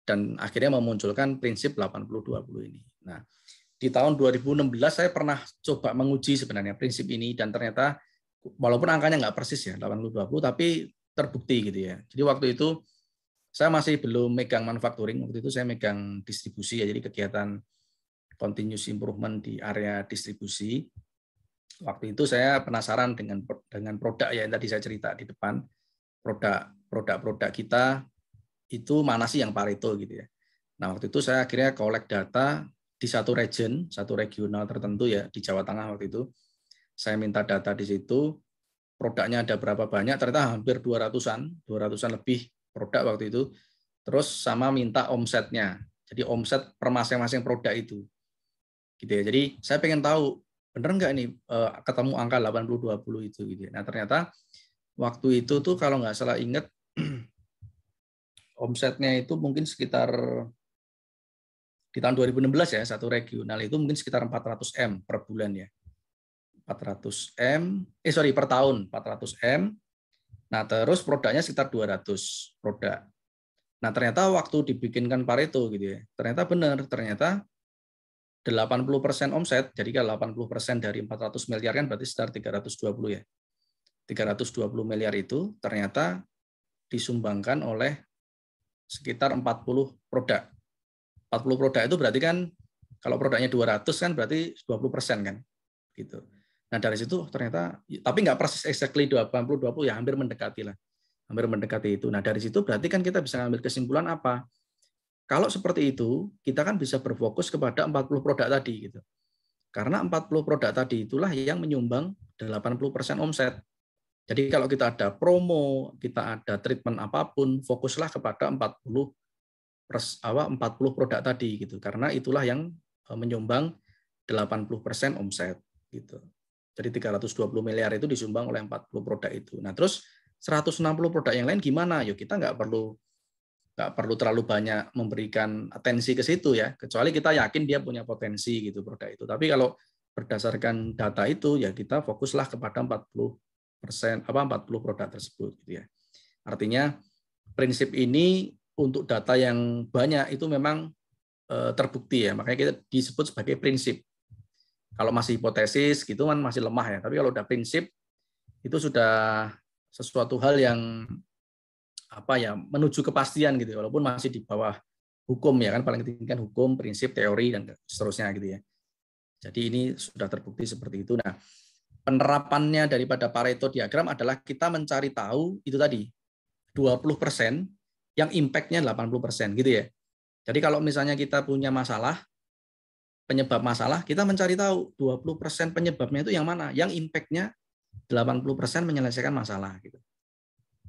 Dan akhirnya memunculkan prinsip 80-20 ini. Nah, di tahun 2016 saya pernah coba menguji sebenarnya prinsip ini dan ternyata walaupun angkanya nggak persis ya 80-20, tapi terbukti gitu ya. Jadi waktu itu saya masih belum megang manufacturing, waktu itu saya megang distribusi ya, jadi kegiatan continuous improvement di area distribusi. Waktu itu saya penasaran dengan dengan produk ya yang tadi saya cerita di depan, produk produk-produk kita itu mana sih yang Pareto gitu ya. Nah, waktu itu saya akhirnya kolek data di satu region, satu regional tertentu ya di Jawa Tengah waktu itu. Saya minta data di situ, produknya ada berapa banyak, ternyata hampir 200-an, 200-an lebih produk waktu itu. Terus sama minta omsetnya. Jadi omset per masing-masing produk itu. Gitu ya. Jadi saya pengen tahu bener nggak ini eh, ketemu angka 80 20 itu gitu. Ya. Nah, ternyata waktu itu tuh kalau nggak salah ingat omsetnya itu mungkin sekitar di tahun 2016 ya satu regional itu mungkin sekitar 400 m per bulan ya 400M, eh sorry per tahun 400M. Nah terus produknya sekitar 200 produk. Nah ternyata waktu dibikinkan Pareto gitu ya, ternyata benar, ternyata 80% omset, jadi kalau 80% dari 400 miliar kan berarti sekitar 320 ya. 320 miliar itu ternyata disumbangkan oleh sekitar 40 produk. 40 produk itu berarti kan kalau produknya 200 kan berarti 20% kan. Gitu. Nah dari situ ternyata, ya, tapi nggak persis exactly 80-20, ya hampir mendekati lah. Hampir mendekati itu. Nah dari situ berarti kan kita bisa ambil kesimpulan apa? Kalau seperti itu, kita kan bisa berfokus kepada 40 produk tadi. gitu. Karena 40 produk tadi itulah yang menyumbang 80% omset. Jadi kalau kita ada promo, kita ada treatment apapun, fokuslah kepada 40 pers, 40 produk tadi gitu. Karena itulah yang e, menyumbang 80% omset gitu. Jadi 320 miliar itu disumbang oleh 40 produk itu. Nah, terus 160 produk yang lain gimana? Yuk kita nggak perlu nggak perlu terlalu banyak memberikan atensi ke situ ya, kecuali kita yakin dia punya potensi gitu produk itu. Tapi kalau berdasarkan data itu ya kita fokuslah kepada 40 persen apa 40 produk tersebut gitu ya. Artinya prinsip ini untuk data yang banyak itu memang eh, terbukti ya, makanya kita disebut sebagai prinsip. Kalau masih hipotesis gitu kan masih lemah ya. Tapi kalau udah prinsip itu sudah sesuatu hal yang apa ya menuju kepastian gitu ya. walaupun masih di bawah hukum ya kan paling tinggi kan hukum prinsip teori dan seterusnya gitu ya jadi ini sudah terbukti seperti itu nah penerapannya daripada Pareto diagram adalah kita mencari tahu itu tadi 20% yang impactnya 80% gitu ya jadi kalau misalnya kita punya masalah penyebab masalah, kita mencari tahu 20% penyebabnya itu yang mana, yang impact-nya 80% menyelesaikan masalah gitu.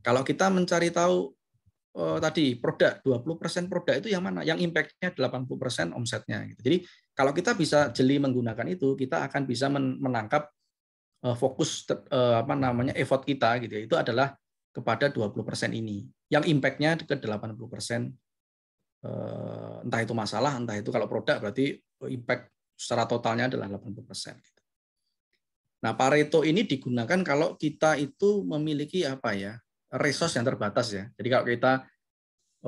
Kalau kita mencari tahu oh, tadi produk 20% produk itu yang mana, yang impact-nya 80% omsetnya gitu. Jadi kalau kita bisa jeli menggunakan itu, kita akan bisa menangkap eh, fokus eh, apa namanya effort kita gitu ya. Itu adalah kepada 20% ini. Yang impact-nya ke 80% entah itu masalah, entah itu kalau produk berarti impact secara totalnya adalah 80%. Nah, Pareto ini digunakan kalau kita itu memiliki apa ya, resource yang terbatas ya. Jadi kalau kita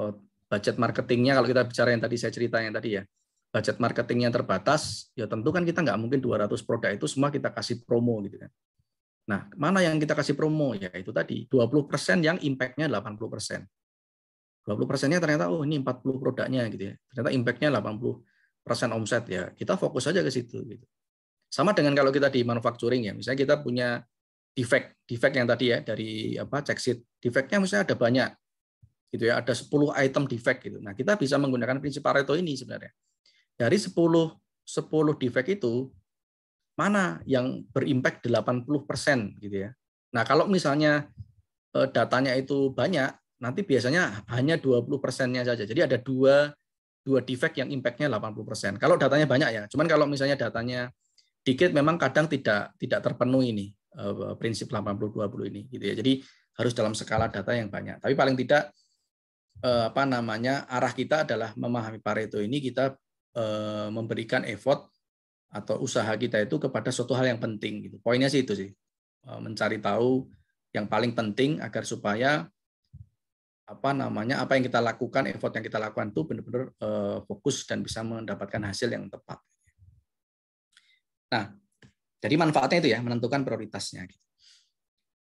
eh, budget marketingnya, kalau kita bicara yang tadi saya cerita yang tadi ya, budget marketingnya terbatas, ya tentu kan kita nggak mungkin 200 produk itu semua kita kasih promo gitu kan. Nah, mana yang kita kasih promo? Ya itu tadi, 20% yang impact-nya 80%. 20 persennya ternyata oh ini 40 produknya gitu ya. Ternyata impactnya nya 80 persen omset ya kita fokus saja ke situ gitu sama dengan kalau kita di manufacturing ya misalnya kita punya defect defect yang tadi ya dari apa check sheet defectnya misalnya ada banyak gitu ya ada 10 item defect gitu nah kita bisa menggunakan prinsip Pareto ini sebenarnya dari 10 10 defect itu mana yang berimpact 80% gitu ya nah kalau misalnya eh, datanya itu banyak nanti biasanya hanya 20 persennya saja jadi ada dua dua defect yang impactnya 80%. Kalau datanya banyak ya, cuman kalau misalnya datanya dikit memang kadang tidak tidak terpenuhi ini eh, prinsip 80-20 ini gitu ya. Jadi harus dalam skala data yang banyak. Tapi paling tidak eh, apa namanya arah kita adalah memahami Pareto ini kita eh, memberikan effort atau usaha kita itu kepada suatu hal yang penting gitu. Poinnya sih itu sih. Mencari tahu yang paling penting agar supaya apa namanya apa yang kita lakukan effort yang kita lakukan itu benar-benar eh, fokus dan bisa mendapatkan hasil yang tepat nah jadi manfaatnya itu ya menentukan prioritasnya gitu.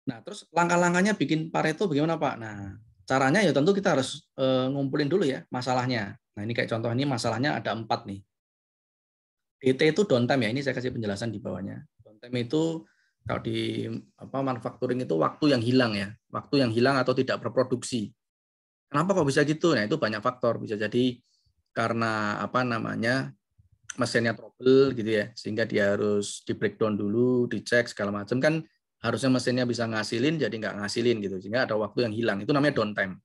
nah terus langkah-langkahnya bikin pareto bagaimana pak nah caranya ya tentu kita harus eh, ngumpulin dulu ya masalahnya nah ini kayak contoh ini masalahnya ada empat nih DT itu downtime ya ini saya kasih penjelasan di bawahnya downtime itu kalau di apa manufacturing itu waktu yang hilang ya, waktu yang hilang atau tidak berproduksi. Kenapa kok bisa gitu? Nah, itu banyak faktor. Bisa jadi karena apa namanya mesinnya trouble gitu ya, sehingga dia harus di breakdown dulu, dicek segala macam kan harusnya mesinnya bisa ngasilin jadi nggak ngasilin gitu sehingga ada waktu yang hilang itu namanya downtime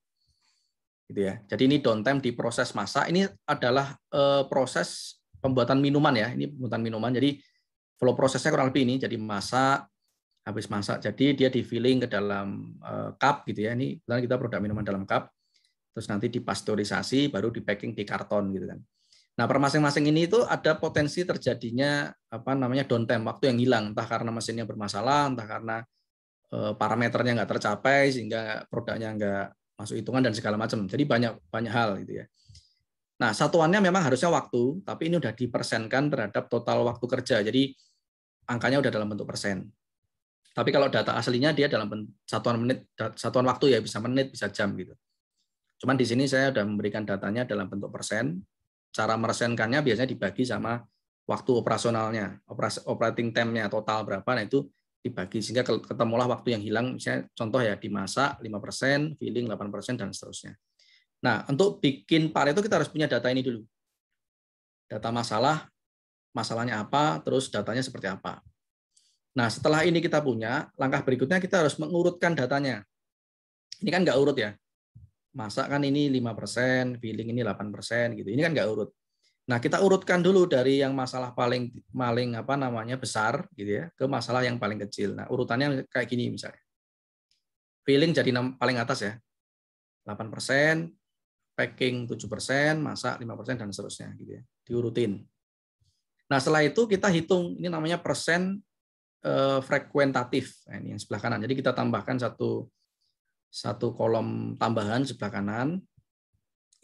gitu ya jadi ini downtime di proses masak ini adalah e, proses pembuatan minuman ya ini pembuatan minuman jadi flow prosesnya kurang lebih ini jadi masak habis masak jadi dia di filling ke dalam e, cup gitu ya ini kita produk minuman dalam cup terus nanti dipasteurisasi baru di packing di karton gitu kan. Nah, per masing-masing ini itu ada potensi terjadinya apa namanya downtime, waktu yang hilang entah karena mesinnya bermasalah, entah karena eh, parameternya nggak tercapai sehingga produknya nggak masuk hitungan dan segala macam. Jadi banyak banyak hal gitu ya. Nah, satuannya memang harusnya waktu, tapi ini udah dipersenkan terhadap total waktu kerja. Jadi angkanya udah dalam bentuk persen. Tapi kalau data aslinya dia dalam satuan menit, satuan waktu ya bisa menit, bisa jam gitu. Cuman di sini saya sudah memberikan datanya dalam bentuk persen. Cara meresenkannya biasanya dibagi sama waktu operasionalnya, operating time-nya total berapa, nah itu dibagi sehingga ketemulah waktu yang hilang misalnya contoh ya di masa 5%, persen, feeling 8% persen dan seterusnya. Nah, untuk bikin itu kita harus punya data ini dulu. Data masalah, masalahnya apa, terus datanya seperti apa. Nah, setelah ini kita punya, langkah berikutnya kita harus mengurutkan datanya. Ini kan nggak urut ya masak kan ini 5%, feeling ini 8% gitu. Ini kan nggak urut. Nah, kita urutkan dulu dari yang masalah paling paling apa namanya besar gitu ya ke masalah yang paling kecil. Nah, urutannya kayak gini misalnya. Feeling jadi paling atas ya. 8%, packing 7%, masak 5% dan seterusnya gitu ya. Diurutin. Nah, setelah itu kita hitung ini namanya persen eh, frekuentatif. Nah, ini yang sebelah kanan. Jadi kita tambahkan satu satu kolom tambahan sebelah kanan.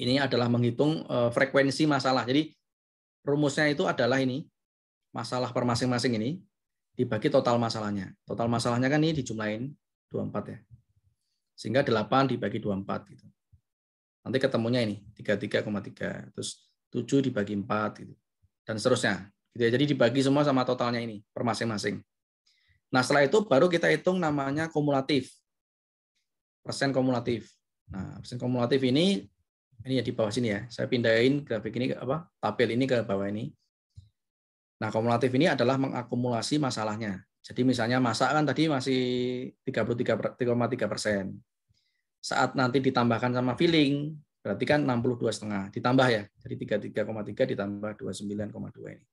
Ini adalah menghitung eh, frekuensi masalah. Jadi rumusnya itu adalah ini, masalah per masing-masing ini dibagi total masalahnya. Total masalahnya kan ini dijumlahin 24 ya. Sehingga 8 dibagi 24 gitu. Nanti ketemunya ini 33,3 terus 7 dibagi 4 gitu. Dan seterusnya. Gitu ya. Jadi dibagi semua sama totalnya ini per masing-masing. Nah, setelah itu baru kita hitung namanya kumulatif persen kumulatif. Nah, persen kumulatif ini ini ya di bawah sini ya. Saya pindahin grafik ini ke apa? Tabel ini ke bawah ini. Nah, kumulatif ini adalah mengakumulasi masalahnya. Jadi misalnya masa kan tadi masih 33,3 persen. Saat nanti ditambahkan sama filling, berarti kan 62,5 ditambah ya. Jadi 33,3 ditambah 29,2 ini.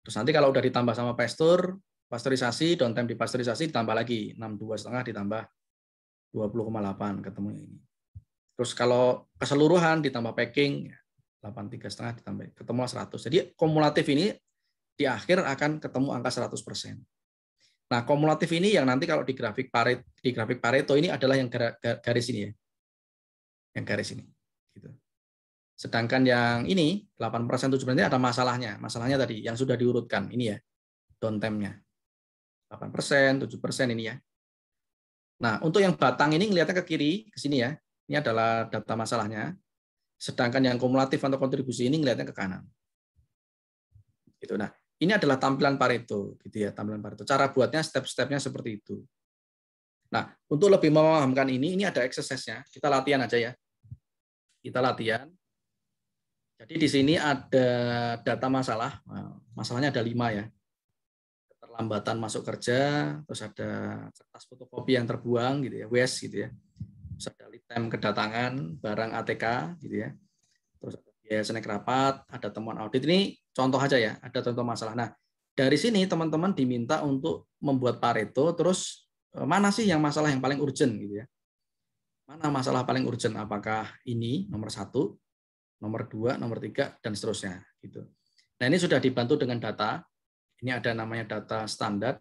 Terus nanti kalau udah ditambah sama pastur, pasteurisasi, downtime di pasteurisasi ditambah lagi 62,5 ditambah 20,8 ketemu ini. Terus kalau keseluruhan ditambah packing ya, tiga setengah ditambah ketemu 100. Jadi kumulatif ini di akhir akan ketemu angka 100%. Nah, kumulatif ini yang nanti kalau di grafik Pareto, di grafik Pareto ini adalah yang garis ini ya. Yang garis ini. Gitu. Sedangkan yang ini 8% 7% ini ada masalahnya. Masalahnya tadi yang sudah diurutkan ini ya. Down time-nya. 8%, 7% ini ya. Nah, untuk yang batang ini ngelihatnya ke kiri, ke sini ya. Ini adalah data masalahnya. Sedangkan yang kumulatif atau kontribusi ini ngelihatnya ke kanan. Gitu. Nah, ini adalah tampilan Pareto, gitu ya, tampilan Pareto. Cara buatnya step-stepnya seperti itu. Nah, untuk lebih memahamkan ini, ini ada exercise-nya. Kita latihan aja ya. Kita latihan. Jadi di sini ada data masalah. Nah, masalahnya ada lima ya hambatan masuk kerja, terus ada kertas fotokopi yang terbuang gitu ya, waste gitu ya. Terus ada litem kedatangan, barang ATK gitu ya. Terus ada biaya snack rapat, ada temuan audit. Ini contoh aja ya, ada contoh masalah. Nah, dari sini teman-teman diminta untuk membuat pareto, terus eh, mana sih yang masalah yang paling urgent gitu ya. Mana masalah paling urgent? Apakah ini nomor satu, nomor dua, nomor tiga, dan seterusnya. Gitu. Nah ini sudah dibantu dengan data ini ada namanya data standar,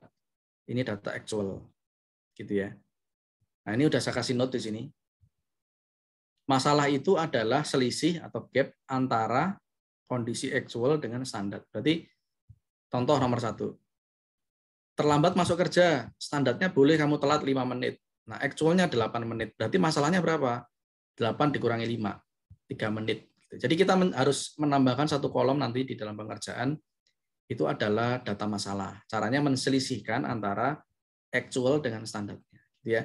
ini data actual. Gitu ya. Nah, ini udah saya kasih note di sini. Masalah itu adalah selisih atau gap antara kondisi actual dengan standar. Berarti contoh nomor satu. Terlambat masuk kerja, standarnya boleh kamu telat 5 menit. Nah, actualnya 8 menit. Berarti masalahnya berapa? 8 dikurangi 5, 3 menit. Jadi kita harus menambahkan satu kolom nanti di dalam pengerjaan itu adalah data masalah. Caranya menselisihkan antara actual dengan standarnya, gitu ya.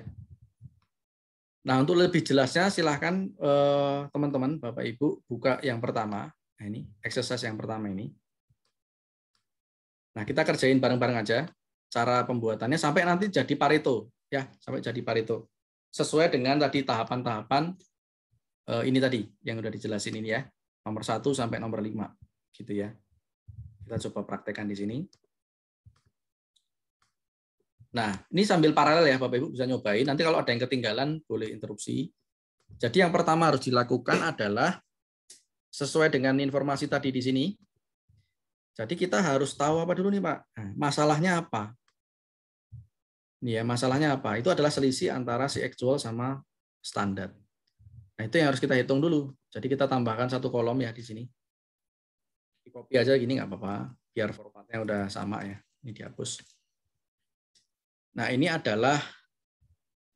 Nah, untuk lebih jelasnya silahkan eh, teman-teman, eh, Bapak Ibu buka yang pertama. Nah, ini exercise yang pertama ini. Nah, kita kerjain bareng-bareng aja cara pembuatannya sampai nanti jadi Pareto, ya, sampai jadi Pareto. Sesuai dengan tadi tahapan-tahapan eh, ini tadi yang udah dijelasin ini ya. Nomor 1 sampai nomor 5 gitu ya. Kita coba praktekkan di sini. Nah, ini sambil paralel ya Bapak Ibu bisa nyobain. Nanti kalau ada yang ketinggalan boleh interupsi. Jadi yang pertama harus dilakukan adalah sesuai dengan informasi tadi di sini. Jadi kita harus tahu apa dulu nih Pak? Nah, masalahnya apa? Ini ya, masalahnya apa? Itu adalah selisih antara si actual sama standar. Nah, itu yang harus kita hitung dulu. Jadi kita tambahkan satu kolom ya di sini copy aja gini nggak apa-apa, biar formatnya udah sama ya. Ini dihapus. Nah ini adalah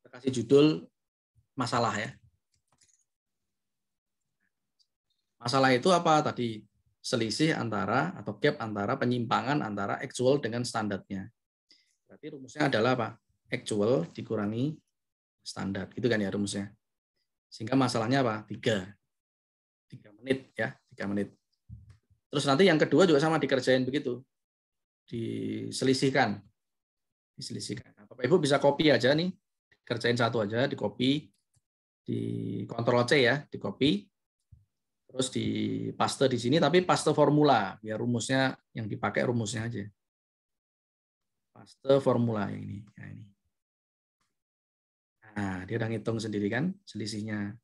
kita kasih judul masalah ya. Masalah itu apa tadi? Selisih antara atau gap antara penyimpangan antara actual dengan standarnya. Berarti rumusnya adalah apa? Actual dikurangi standar. Gitu kan ya rumusnya. Sehingga masalahnya apa? Tiga. Tiga menit ya. Tiga menit. Terus nanti yang kedua juga sama dikerjain begitu. Diselisihkan. Diselisihkan. Nah, Bapak Ibu bisa copy aja nih. Kerjain satu aja, di copy. Di Ctrl C ya, di copy. Terus di paste di sini, tapi paste formula. Biar rumusnya, yang dipakai rumusnya aja. Paste formula yang ini. Nah, ini. Nah, dia udah ngitung sendiri kan selisihnya.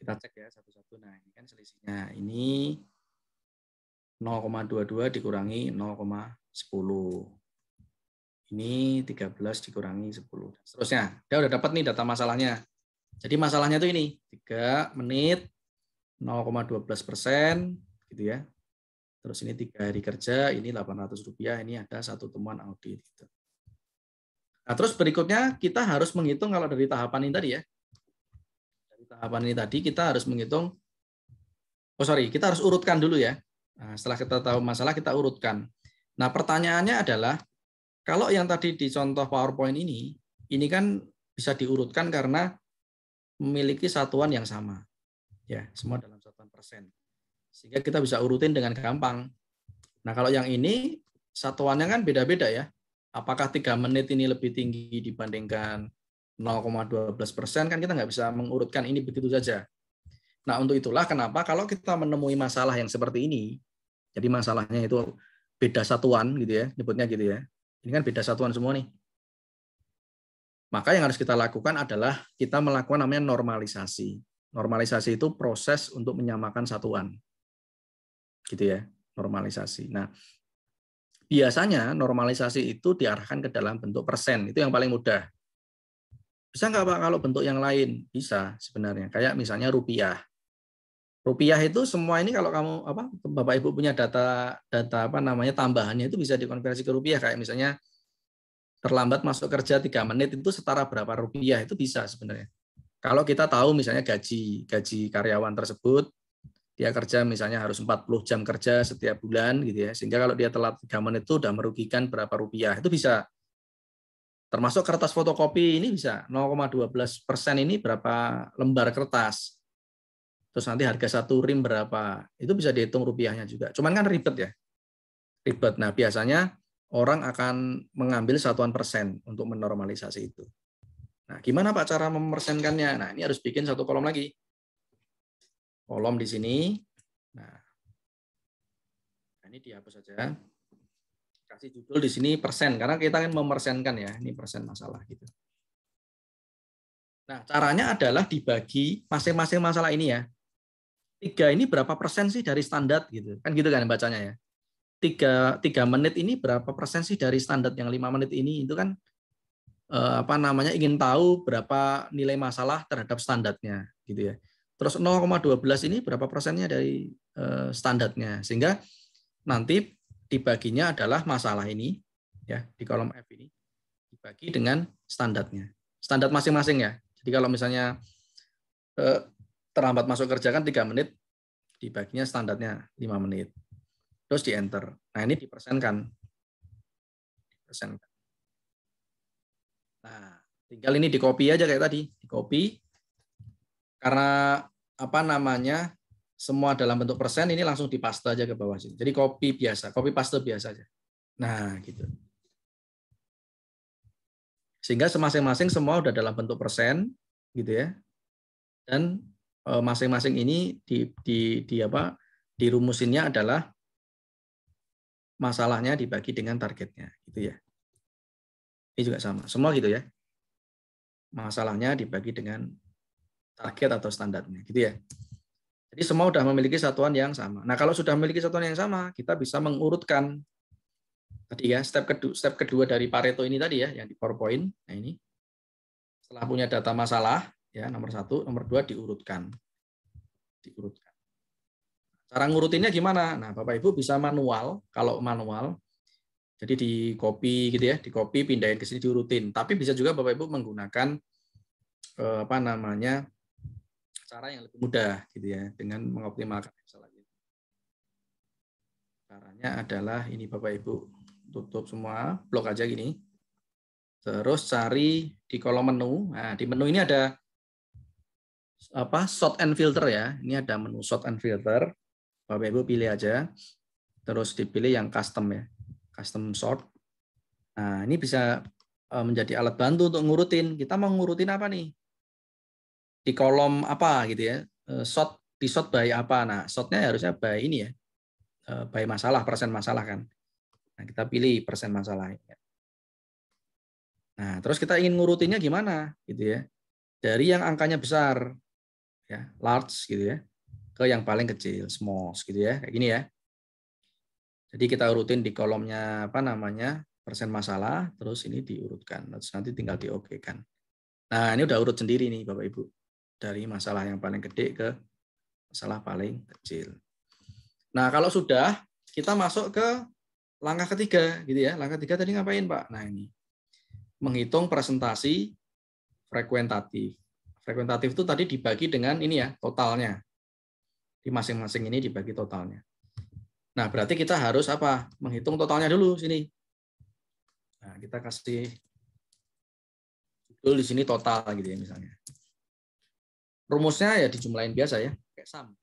Kita cek ya satu-satu. Nah, ini kan selisihnya. Ini 0,22 dikurangi 0,10. Ini 13 dikurangi 10. Seterusnya, dia udah dapat nih data masalahnya. Jadi masalahnya tuh ini, 3 menit 0,12 persen, gitu ya. Terus ini tiga hari kerja, ini 800 rupiah, ini ada satu temuan audit. Gitu. Nah, terus berikutnya kita harus menghitung kalau dari tahapan ini tadi ya. Dari tahapan ini tadi kita harus menghitung, oh sorry, kita harus urutkan dulu ya Nah, setelah kita tahu masalah, kita urutkan. Nah, pertanyaannya adalah, kalau yang tadi di contoh PowerPoint ini, ini kan bisa diurutkan karena memiliki satuan yang sama. Ya, semua dalam satuan persen. Sehingga kita bisa urutin dengan gampang. Nah, kalau yang ini, satuannya kan beda-beda ya. Apakah tiga menit ini lebih tinggi dibandingkan 0,12 persen, kan kita nggak bisa mengurutkan ini begitu saja. Nah, untuk itulah kenapa kalau kita menemui masalah yang seperti ini, jadi masalahnya itu beda satuan gitu ya, nyebutnya gitu ya. Ini kan beda satuan semua nih. Maka yang harus kita lakukan adalah kita melakukan namanya normalisasi. Normalisasi itu proses untuk menyamakan satuan. Gitu ya, normalisasi. Nah, biasanya normalisasi itu diarahkan ke dalam bentuk persen. Itu yang paling mudah. Bisa nggak Pak kalau bentuk yang lain? Bisa sebenarnya. Kayak misalnya rupiah rupiah itu semua ini kalau kamu apa bapak ibu punya data data apa namanya tambahannya itu bisa dikonversi ke rupiah kayak misalnya terlambat masuk kerja tiga menit itu setara berapa rupiah itu bisa sebenarnya kalau kita tahu misalnya gaji gaji karyawan tersebut dia kerja misalnya harus 40 jam kerja setiap bulan gitu ya sehingga kalau dia telat tiga menit itu udah merugikan berapa rupiah itu bisa termasuk kertas fotokopi ini bisa 0,12 persen ini berapa lembar kertas terus nanti harga satu rim berapa. Itu bisa dihitung rupiahnya juga. Cuman kan ribet ya. Ribet. Nah, biasanya orang akan mengambil satuan persen untuk menormalisasi itu. Nah, gimana Pak cara mempersenkannya? Nah, ini harus bikin satu kolom lagi. Kolom di sini. Nah, nah ini dihapus saja. Kasih judul di sini persen, karena kita ingin kan mempersenkan ya. Ini persen masalah gitu. Nah, caranya adalah dibagi masing-masing masalah ini ya tiga ini berapa persen sih dari standar gitu kan gitu kan bacanya ya tiga tiga menit ini berapa persen sih dari standar yang lima menit ini itu kan eh, apa namanya ingin tahu berapa nilai masalah terhadap standarnya gitu ya terus 0,12 ini berapa persennya dari eh, standarnya sehingga nanti dibaginya adalah masalah ini ya di kolom F ini dibagi dengan standarnya standar masing-masing ya jadi kalau misalnya eh, terlambat masuk kerja kan 3 menit, dibaginya standarnya lima menit. Terus di enter. Nah, ini dipersenkan. Dipersenkan. Nah, tinggal ini di copy aja kayak tadi, di copy. Karena apa namanya? Semua dalam bentuk persen ini langsung di paste aja ke bawah sini. Jadi copy biasa, copy paste biasa aja. Nah, gitu. Sehingga masing-masing semua udah dalam bentuk persen, gitu ya. Dan Eh, masing-masing ini di, di, di apa dirumusinnya adalah masalahnya dibagi dengan targetnya gitu ya ini juga sama semua gitu ya masalahnya dibagi dengan target atau standarnya gitu ya jadi semua sudah memiliki satuan yang sama nah kalau sudah memiliki satuan yang sama kita bisa mengurutkan tadi ya step kedua step kedua dari Pareto ini tadi ya yang di PowerPoint nah ini setelah punya data masalah ya hmm. nomor satu, nomor dua diurutkan, diurutkan. Cara ngurutinnya gimana? Nah, Bapak Ibu bisa manual. Kalau manual, jadi di copy gitu ya, di copy pindahin ke sini diurutin. Tapi bisa juga Bapak Ibu menggunakan eh, apa namanya cara yang lebih mudah gitu ya dengan mengoptimalkan Misalnya Caranya adalah ini Bapak Ibu tutup semua blok aja gini. Terus cari di kolom menu. Nah, di menu ini ada apa sort and filter ya. Ini ada menu sort and filter. Bapak Ibu pilih aja. Terus dipilih yang custom ya. Custom sort Nah, ini bisa eh, menjadi alat bantu untuk ngurutin. Kita mau ngurutin apa nih? Di kolom apa gitu ya. Eh, sort di sort by apa? Nah, sortnya harusnya by ini ya. Eh, by masalah, persen masalah kan. Nah, kita pilih persen masalah. Nah, terus kita ingin ngurutinnya gimana gitu ya. Dari yang angkanya besar, ya, large gitu ya, ke yang paling kecil, small gitu ya, kayak gini ya. Jadi kita urutin di kolomnya apa namanya persen masalah, terus ini diurutkan, terus nanti tinggal di oke kan. Nah ini udah urut sendiri nih bapak ibu dari masalah yang paling gede ke masalah paling kecil. Nah kalau sudah kita masuk ke langkah ketiga gitu ya. Langkah ketiga tadi ngapain Pak? Nah ini menghitung presentasi frekuentatif. Frekuentatif itu tadi dibagi dengan ini ya, totalnya. Di masing-masing ini dibagi totalnya. Nah, berarti kita harus apa? Menghitung totalnya dulu sini. Nah, kita kasih judul di sini total gitu ya misalnya. Rumusnya ya dijumlahin biasa ya, kayak sum.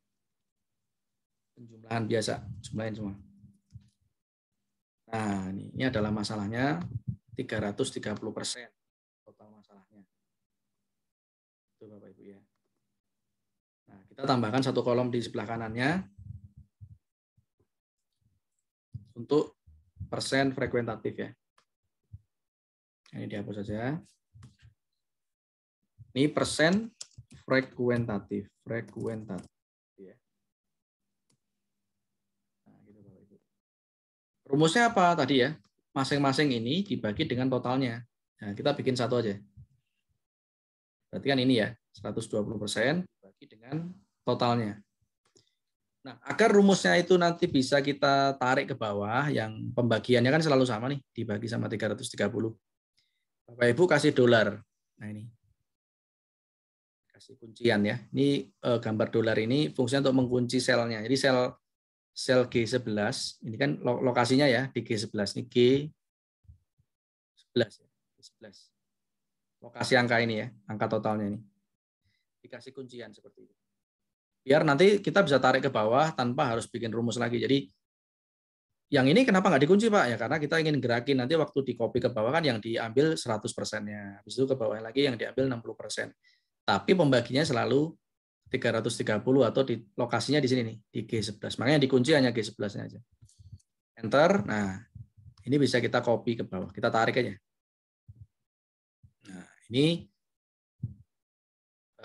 Penjumlahan biasa, jumlahin semua. Nah, ini adalah masalahnya 330 persen itu Bapak Ibu ya. Nah, kita tambahkan satu kolom di sebelah kanannya untuk persen frekuentatif ya. Nah, ini dihapus saja. Ini persen frekuentatif, frekuentatif ya. Nah, gitu, Rumusnya apa tadi ya? Masing-masing ini dibagi dengan totalnya. Nah, kita bikin satu aja. Berarti kan ini ya, 120% persen bagi dengan totalnya. Nah, agar rumusnya itu nanti bisa kita tarik ke bawah, yang pembagiannya kan selalu sama nih, dibagi sama 330. Bapak Ibu kasih dolar. Nah ini, kasih kuncian ya. Ini eh, gambar dolar ini fungsinya untuk mengunci selnya. Jadi sel sel G11 ini kan lokasinya ya di G11 ini G11 lokasi angka ini ya, angka totalnya ini. Dikasih kuncian seperti ini Biar nanti kita bisa tarik ke bawah tanpa harus bikin rumus lagi. Jadi yang ini kenapa nggak dikunci Pak? Ya karena kita ingin gerakin nanti waktu di copy ke bawah kan yang diambil 100 persennya. Habis itu ke bawah lagi yang diambil 60 persen. Tapi pembaginya selalu 330 atau di lokasinya di sini nih, di G11. Makanya dikunci hanya G11-nya aja. Enter. Nah, ini bisa kita copy ke bawah. Kita tarik aja ini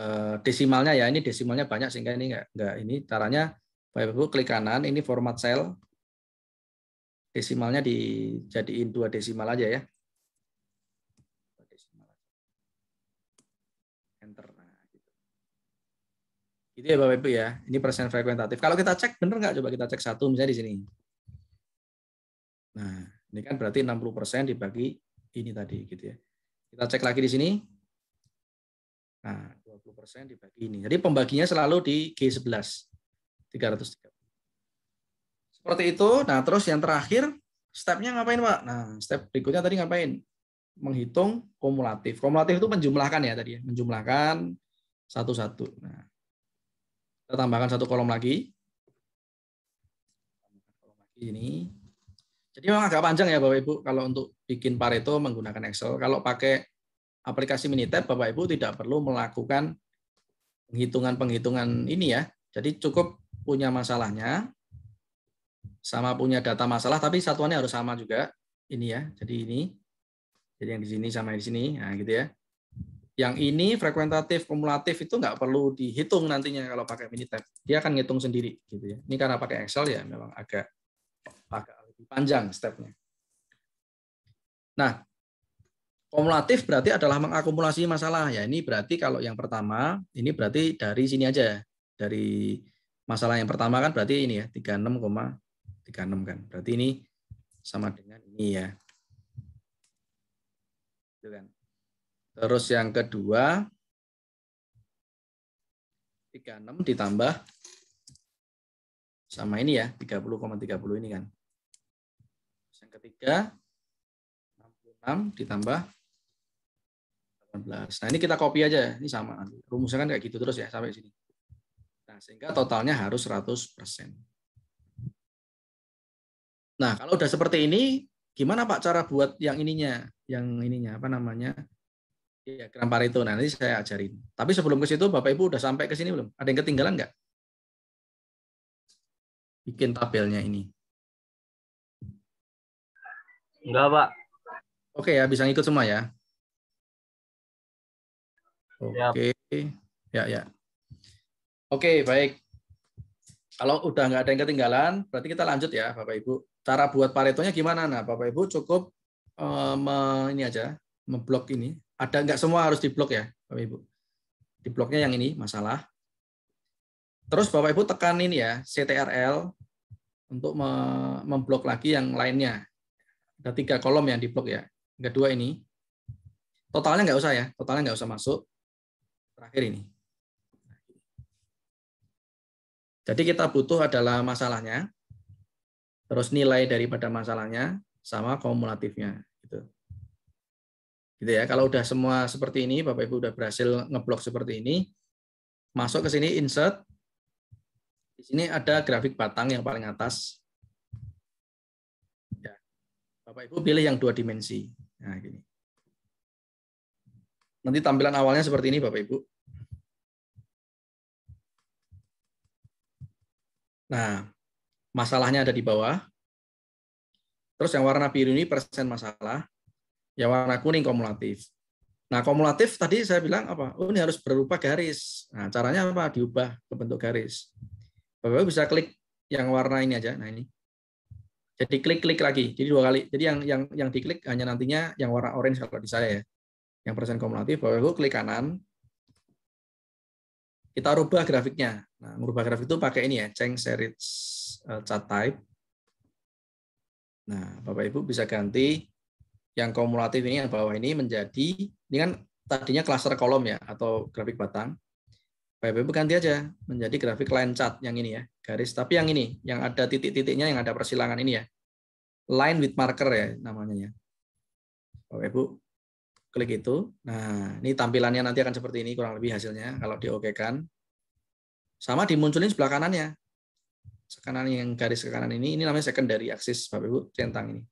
eh, desimalnya ya ini desimalnya banyak sehingga ini enggak enggak ini caranya Bapak Ibu klik kanan ini format sel desimalnya dijadiin dua desimal aja ya. Enter. Nah, gitu. gitu. ya Bapak Ibu ya. Ini persen frekuentatif. Kalau kita cek bener nggak? Coba kita cek satu misalnya di sini. Nah, ini kan berarti 60 persen dibagi ini tadi gitu ya. Kita cek lagi di sini. Nah, 20% dibagi ini. Jadi pembaginya selalu di G11. 330. Seperti itu. Nah, terus yang terakhir, step nya ngapain, Pak? Nah, step berikutnya tadi ngapain? Menghitung kumulatif. Kumulatif itu menjumlahkan ya tadi. Ya. Menjumlahkan satu-satu. Nah, kita tambahkan satu kolom lagi. kolom lagi ini. Jadi memang agak panjang ya Bapak Ibu kalau untuk bikin Pareto menggunakan Excel. Kalau pakai aplikasi Minitab Bapak Ibu tidak perlu melakukan penghitungan-penghitungan ini ya. Jadi cukup punya masalahnya sama punya data masalah tapi satuannya harus sama juga. Ini ya. Jadi ini jadi yang di sini sama yang di sini. Nah, gitu ya. Yang ini frekuentatif kumulatif itu nggak perlu dihitung nantinya kalau pakai Minitab. Dia akan ngitung sendiri gitu ya. Ini karena pakai Excel ya memang agak agak panjang stepnya. Nah, kumulatif berarti adalah mengakumulasi masalah. Ya, ini berarti kalau yang pertama, ini berarti dari sini aja. Ya. Dari masalah yang pertama kan berarti ini ya, 36,36 kan. Berarti ini sama dengan ini ya. Gitu kan. Terus yang kedua, 36 ditambah sama ini ya, 30,30 30 ini kan. Yang ketiga, 66 ditambah 18. Nah, ini kita copy aja. Ya. Ini sama. Rumusnya kan kayak gitu terus ya sampai sini. Nah, sehingga totalnya harus 100%. Nah, kalau udah seperti ini, gimana Pak cara buat yang ininya? Yang ininya, apa namanya? Ya, gram itu. Nah, nanti saya ajarin. Tapi sebelum ke situ, Bapak Ibu udah sampai ke sini belum? Ada yang ketinggalan nggak? Bikin tabelnya ini. Enggak, Pak. Oke ya, bisa ngikut semua ya. Oke. Ya, ya. Oke, baik. Kalau udah nggak ada yang ketinggalan, berarti kita lanjut ya, Bapak Ibu. Cara buat paretonya gimana? Nah, Bapak Ibu cukup um, ini aja, memblok ini. Ada nggak semua harus diblok ya, Bapak Ibu. Dibloknya yang ini masalah. Terus Bapak Ibu tekan ini ya, CTRL untuk memblok lagi yang lainnya ada tiga kolom yang di blok ya. Yang kedua ini. Totalnya nggak usah ya, totalnya nggak usah masuk. Terakhir ini. Jadi kita butuh adalah masalahnya, terus nilai daripada masalahnya, sama kumulatifnya. Gitu. gitu ya. Kalau udah semua seperti ini, Bapak Ibu udah berhasil ngeblok seperti ini, masuk ke sini insert. Di sini ada grafik batang yang paling atas, Bapak Ibu pilih yang dua dimensi. Nah, gini. Nanti tampilan awalnya seperti ini Bapak Ibu. Nah, masalahnya ada di bawah. Terus yang warna biru ini persen masalah, yang warna kuning kumulatif. Nah, kumulatif tadi saya bilang apa? Oh, ini harus berupa garis. Nah, caranya apa? Diubah ke bentuk garis. Bapak-Ibu bisa klik yang warna ini aja. Nah, ini. Jadi klik-klik lagi. Jadi dua kali. Jadi yang yang yang diklik hanya nantinya yang warna orange kalau di saya ya. Yang persen kumulatif bahwa ibu klik kanan. Kita rubah grafiknya. Nah, merubah grafik itu pakai ini ya, change series eh, chart type. Nah, Bapak Ibu bisa ganti yang kumulatif ini yang bawah ini menjadi ini kan tadinya cluster kolom ya atau grafik batang. PBB ganti aja menjadi grafik line chart yang ini ya, garis. Tapi yang ini, yang ada titik-titiknya, yang ada persilangan ini ya. Line with marker ya namanya ya. Bapak Ibu, klik itu. Nah, ini tampilannya nanti akan seperti ini kurang lebih hasilnya kalau di oke kan Sama dimunculin sebelah kanannya. Sekanan yang garis ke kanan ini, ini namanya secondary axis Bapak Ibu centang ini.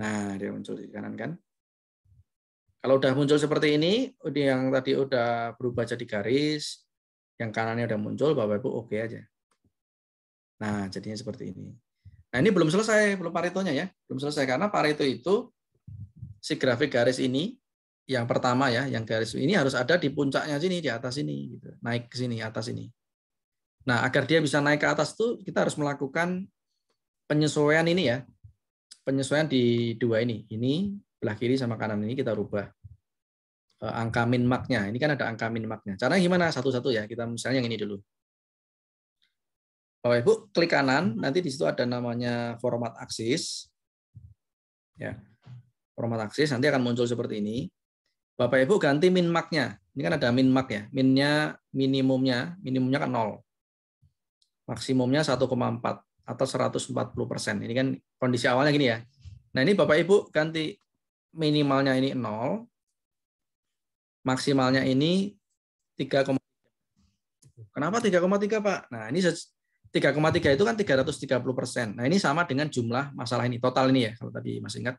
Nah, dia muncul di kanan kan. Kalau udah muncul seperti ini, yang tadi udah berubah jadi garis, yang kanannya udah muncul, Bapak Ibu oke okay aja. Nah, jadinya seperti ini. Nah, ini belum selesai, belum paritonya ya. Belum selesai karena parito itu si grafik garis ini yang pertama ya, yang garis ini harus ada di puncaknya sini, di atas sini gitu. Naik ke sini, atas ini. Nah, agar dia bisa naik ke atas tuh kita harus melakukan penyesuaian ini ya. Penyesuaian di dua ini. Ini belah kiri sama kanan ini kita rubah eh, angka min maknya. Ini kan ada angka min maknya. Caranya gimana? Satu-satu ya. Kita misalnya yang ini dulu. Bapak Ibu klik kanan, nanti di situ ada namanya format aksis. Ya. Format aksis nanti akan muncul seperti ini. Bapak Ibu ganti min maknya. Ini kan ada min mak ya. Minnya minimumnya, minimumnya kan 0. Maksimumnya 1,4 atau 140%. Ini kan kondisi awalnya gini ya. Nah, ini Bapak Ibu ganti minimalnya ini 0, maksimalnya ini 3,3. Kenapa 3,3 Pak? Nah ini 3,3 itu kan 330 persen. Nah ini sama dengan jumlah masalah ini total ini ya kalau tadi masih ingat.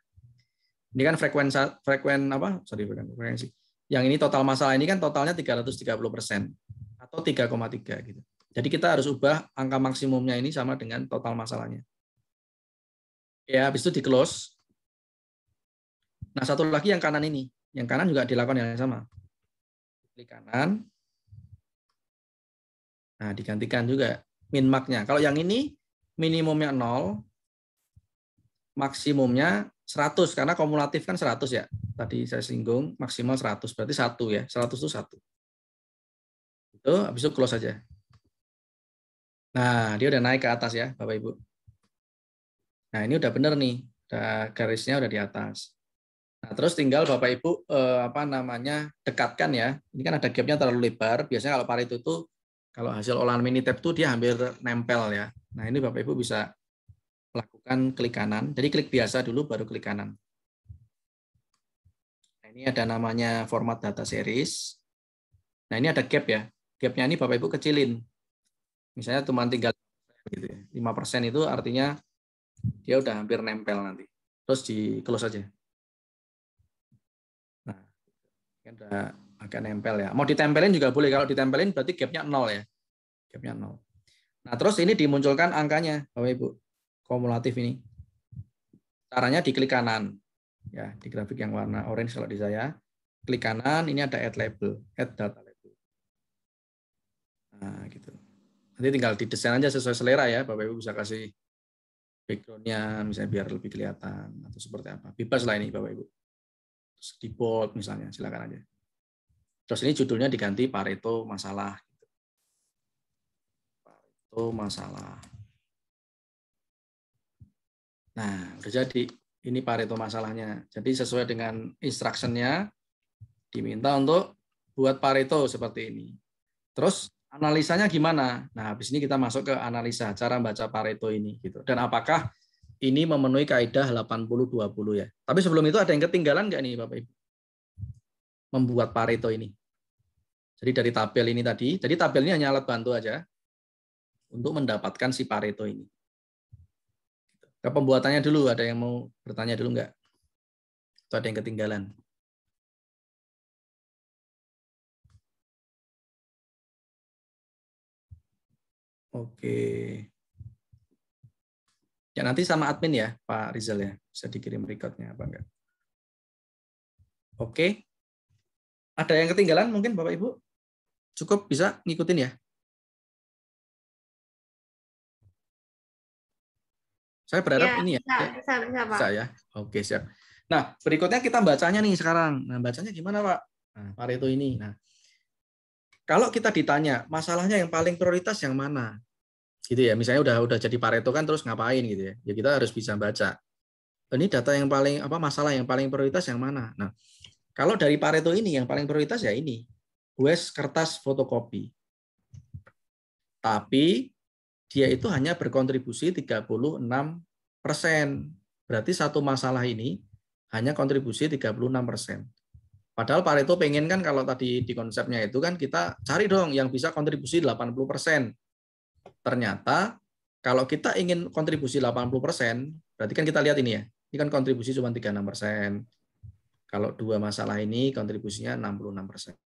Ini kan frekuensi frekuen apa? Sorry bukan frekuensi. Yang ini total masalah ini kan totalnya 330 persen atau 3,3 gitu. Jadi kita harus ubah angka maksimumnya ini sama dengan total masalahnya. Ya, habis itu di close. Nah, satu lagi yang kanan ini. Yang kanan juga dilakukan yang sama. Klik kanan. Nah, digantikan juga min nya Kalau yang ini minimumnya 0, maksimumnya 100 karena kumulatif kan 100 ya. Tadi saya singgung maksimal 100, berarti 1 ya. 100 itu 1. Itu habis itu close aja. Nah, dia udah naik ke atas ya, Bapak Ibu. Nah, ini udah benar nih. Udah garisnya udah di atas. Nah, terus tinggal Bapak Ibu eh, apa namanya dekatkan ya. Ini kan ada gapnya terlalu lebar. Biasanya kalau parit itu kalau hasil olahan mini tab itu dia hampir nempel ya. Nah, ini Bapak Ibu bisa lakukan klik kanan. Jadi klik biasa dulu baru klik kanan. Nah, ini ada namanya format data series. Nah, ini ada gap ya. Gapnya ini Bapak Ibu kecilin. Misalnya cuma tinggal 5% gitu ya, itu artinya dia udah hampir nempel nanti. Terus di close aja. udah agak nempel ya. Mau ditempelin juga boleh. Kalau ditempelin berarti gapnya nol ya. Gapnya nol. Nah terus ini dimunculkan angkanya, Bapak Ibu. Kumulatif ini. Caranya diklik kanan. Ya, di grafik yang warna orange kalau di saya. Klik kanan, ini ada add label, add data label. Nah, gitu. Nanti tinggal didesain aja sesuai selera ya. Bapak Ibu bisa kasih backgroundnya misalnya biar lebih kelihatan atau seperti apa. Bebas lah ini Bapak Ibu keyboard misalnya, silakan aja. Terus ini judulnya diganti Pareto masalah. Pareto masalah. Nah, terjadi Ini Pareto masalahnya. Jadi sesuai dengan instruksinya diminta untuk buat Pareto seperti ini. Terus analisanya gimana? Nah, habis ini kita masuk ke analisa cara baca Pareto ini gitu. Dan apakah ini memenuhi kaidah 80-20 ya. Tapi sebelum itu ada yang ketinggalan nggak nih Bapak Ibu? Membuat Pareto ini. Jadi dari tabel ini tadi, jadi tabel ini hanya alat bantu aja untuk mendapatkan si Pareto ini. Ke pembuatannya dulu, ada yang mau bertanya dulu nggak? Atau ada yang ketinggalan? Oke. Ya nanti sama admin ya Pak Rizal ya. Bisa dikirim recordnya apa enggak. Oke. Ada yang ketinggalan mungkin Bapak Ibu? Cukup bisa ngikutin ya? Saya berharap ya, ini ya. Bisa, ya. bisa, bisa, Pak. bisa ya. Oke, siap. Nah, berikutnya kita bacanya nih sekarang. Nah, bacanya gimana, Pak? Nah, Pareto ini. Nah, kalau kita ditanya masalahnya yang paling prioritas yang mana? gitu ya misalnya udah udah jadi Pareto kan terus ngapain gitu ya ya kita harus bisa baca ini data yang paling apa masalah yang paling prioritas yang mana nah kalau dari Pareto ini yang paling prioritas ya ini US kertas fotokopi tapi dia itu hanya berkontribusi 36 persen berarti satu masalah ini hanya kontribusi 36 persen Padahal Pareto pengen kan kalau tadi di konsepnya itu kan kita cari dong yang bisa kontribusi 80 persen ternyata kalau kita ingin kontribusi 80%, persen, berarti kan kita lihat ini ya. Ini kan kontribusi cuma 36%. persen. Kalau dua masalah ini kontribusinya 66%. persen.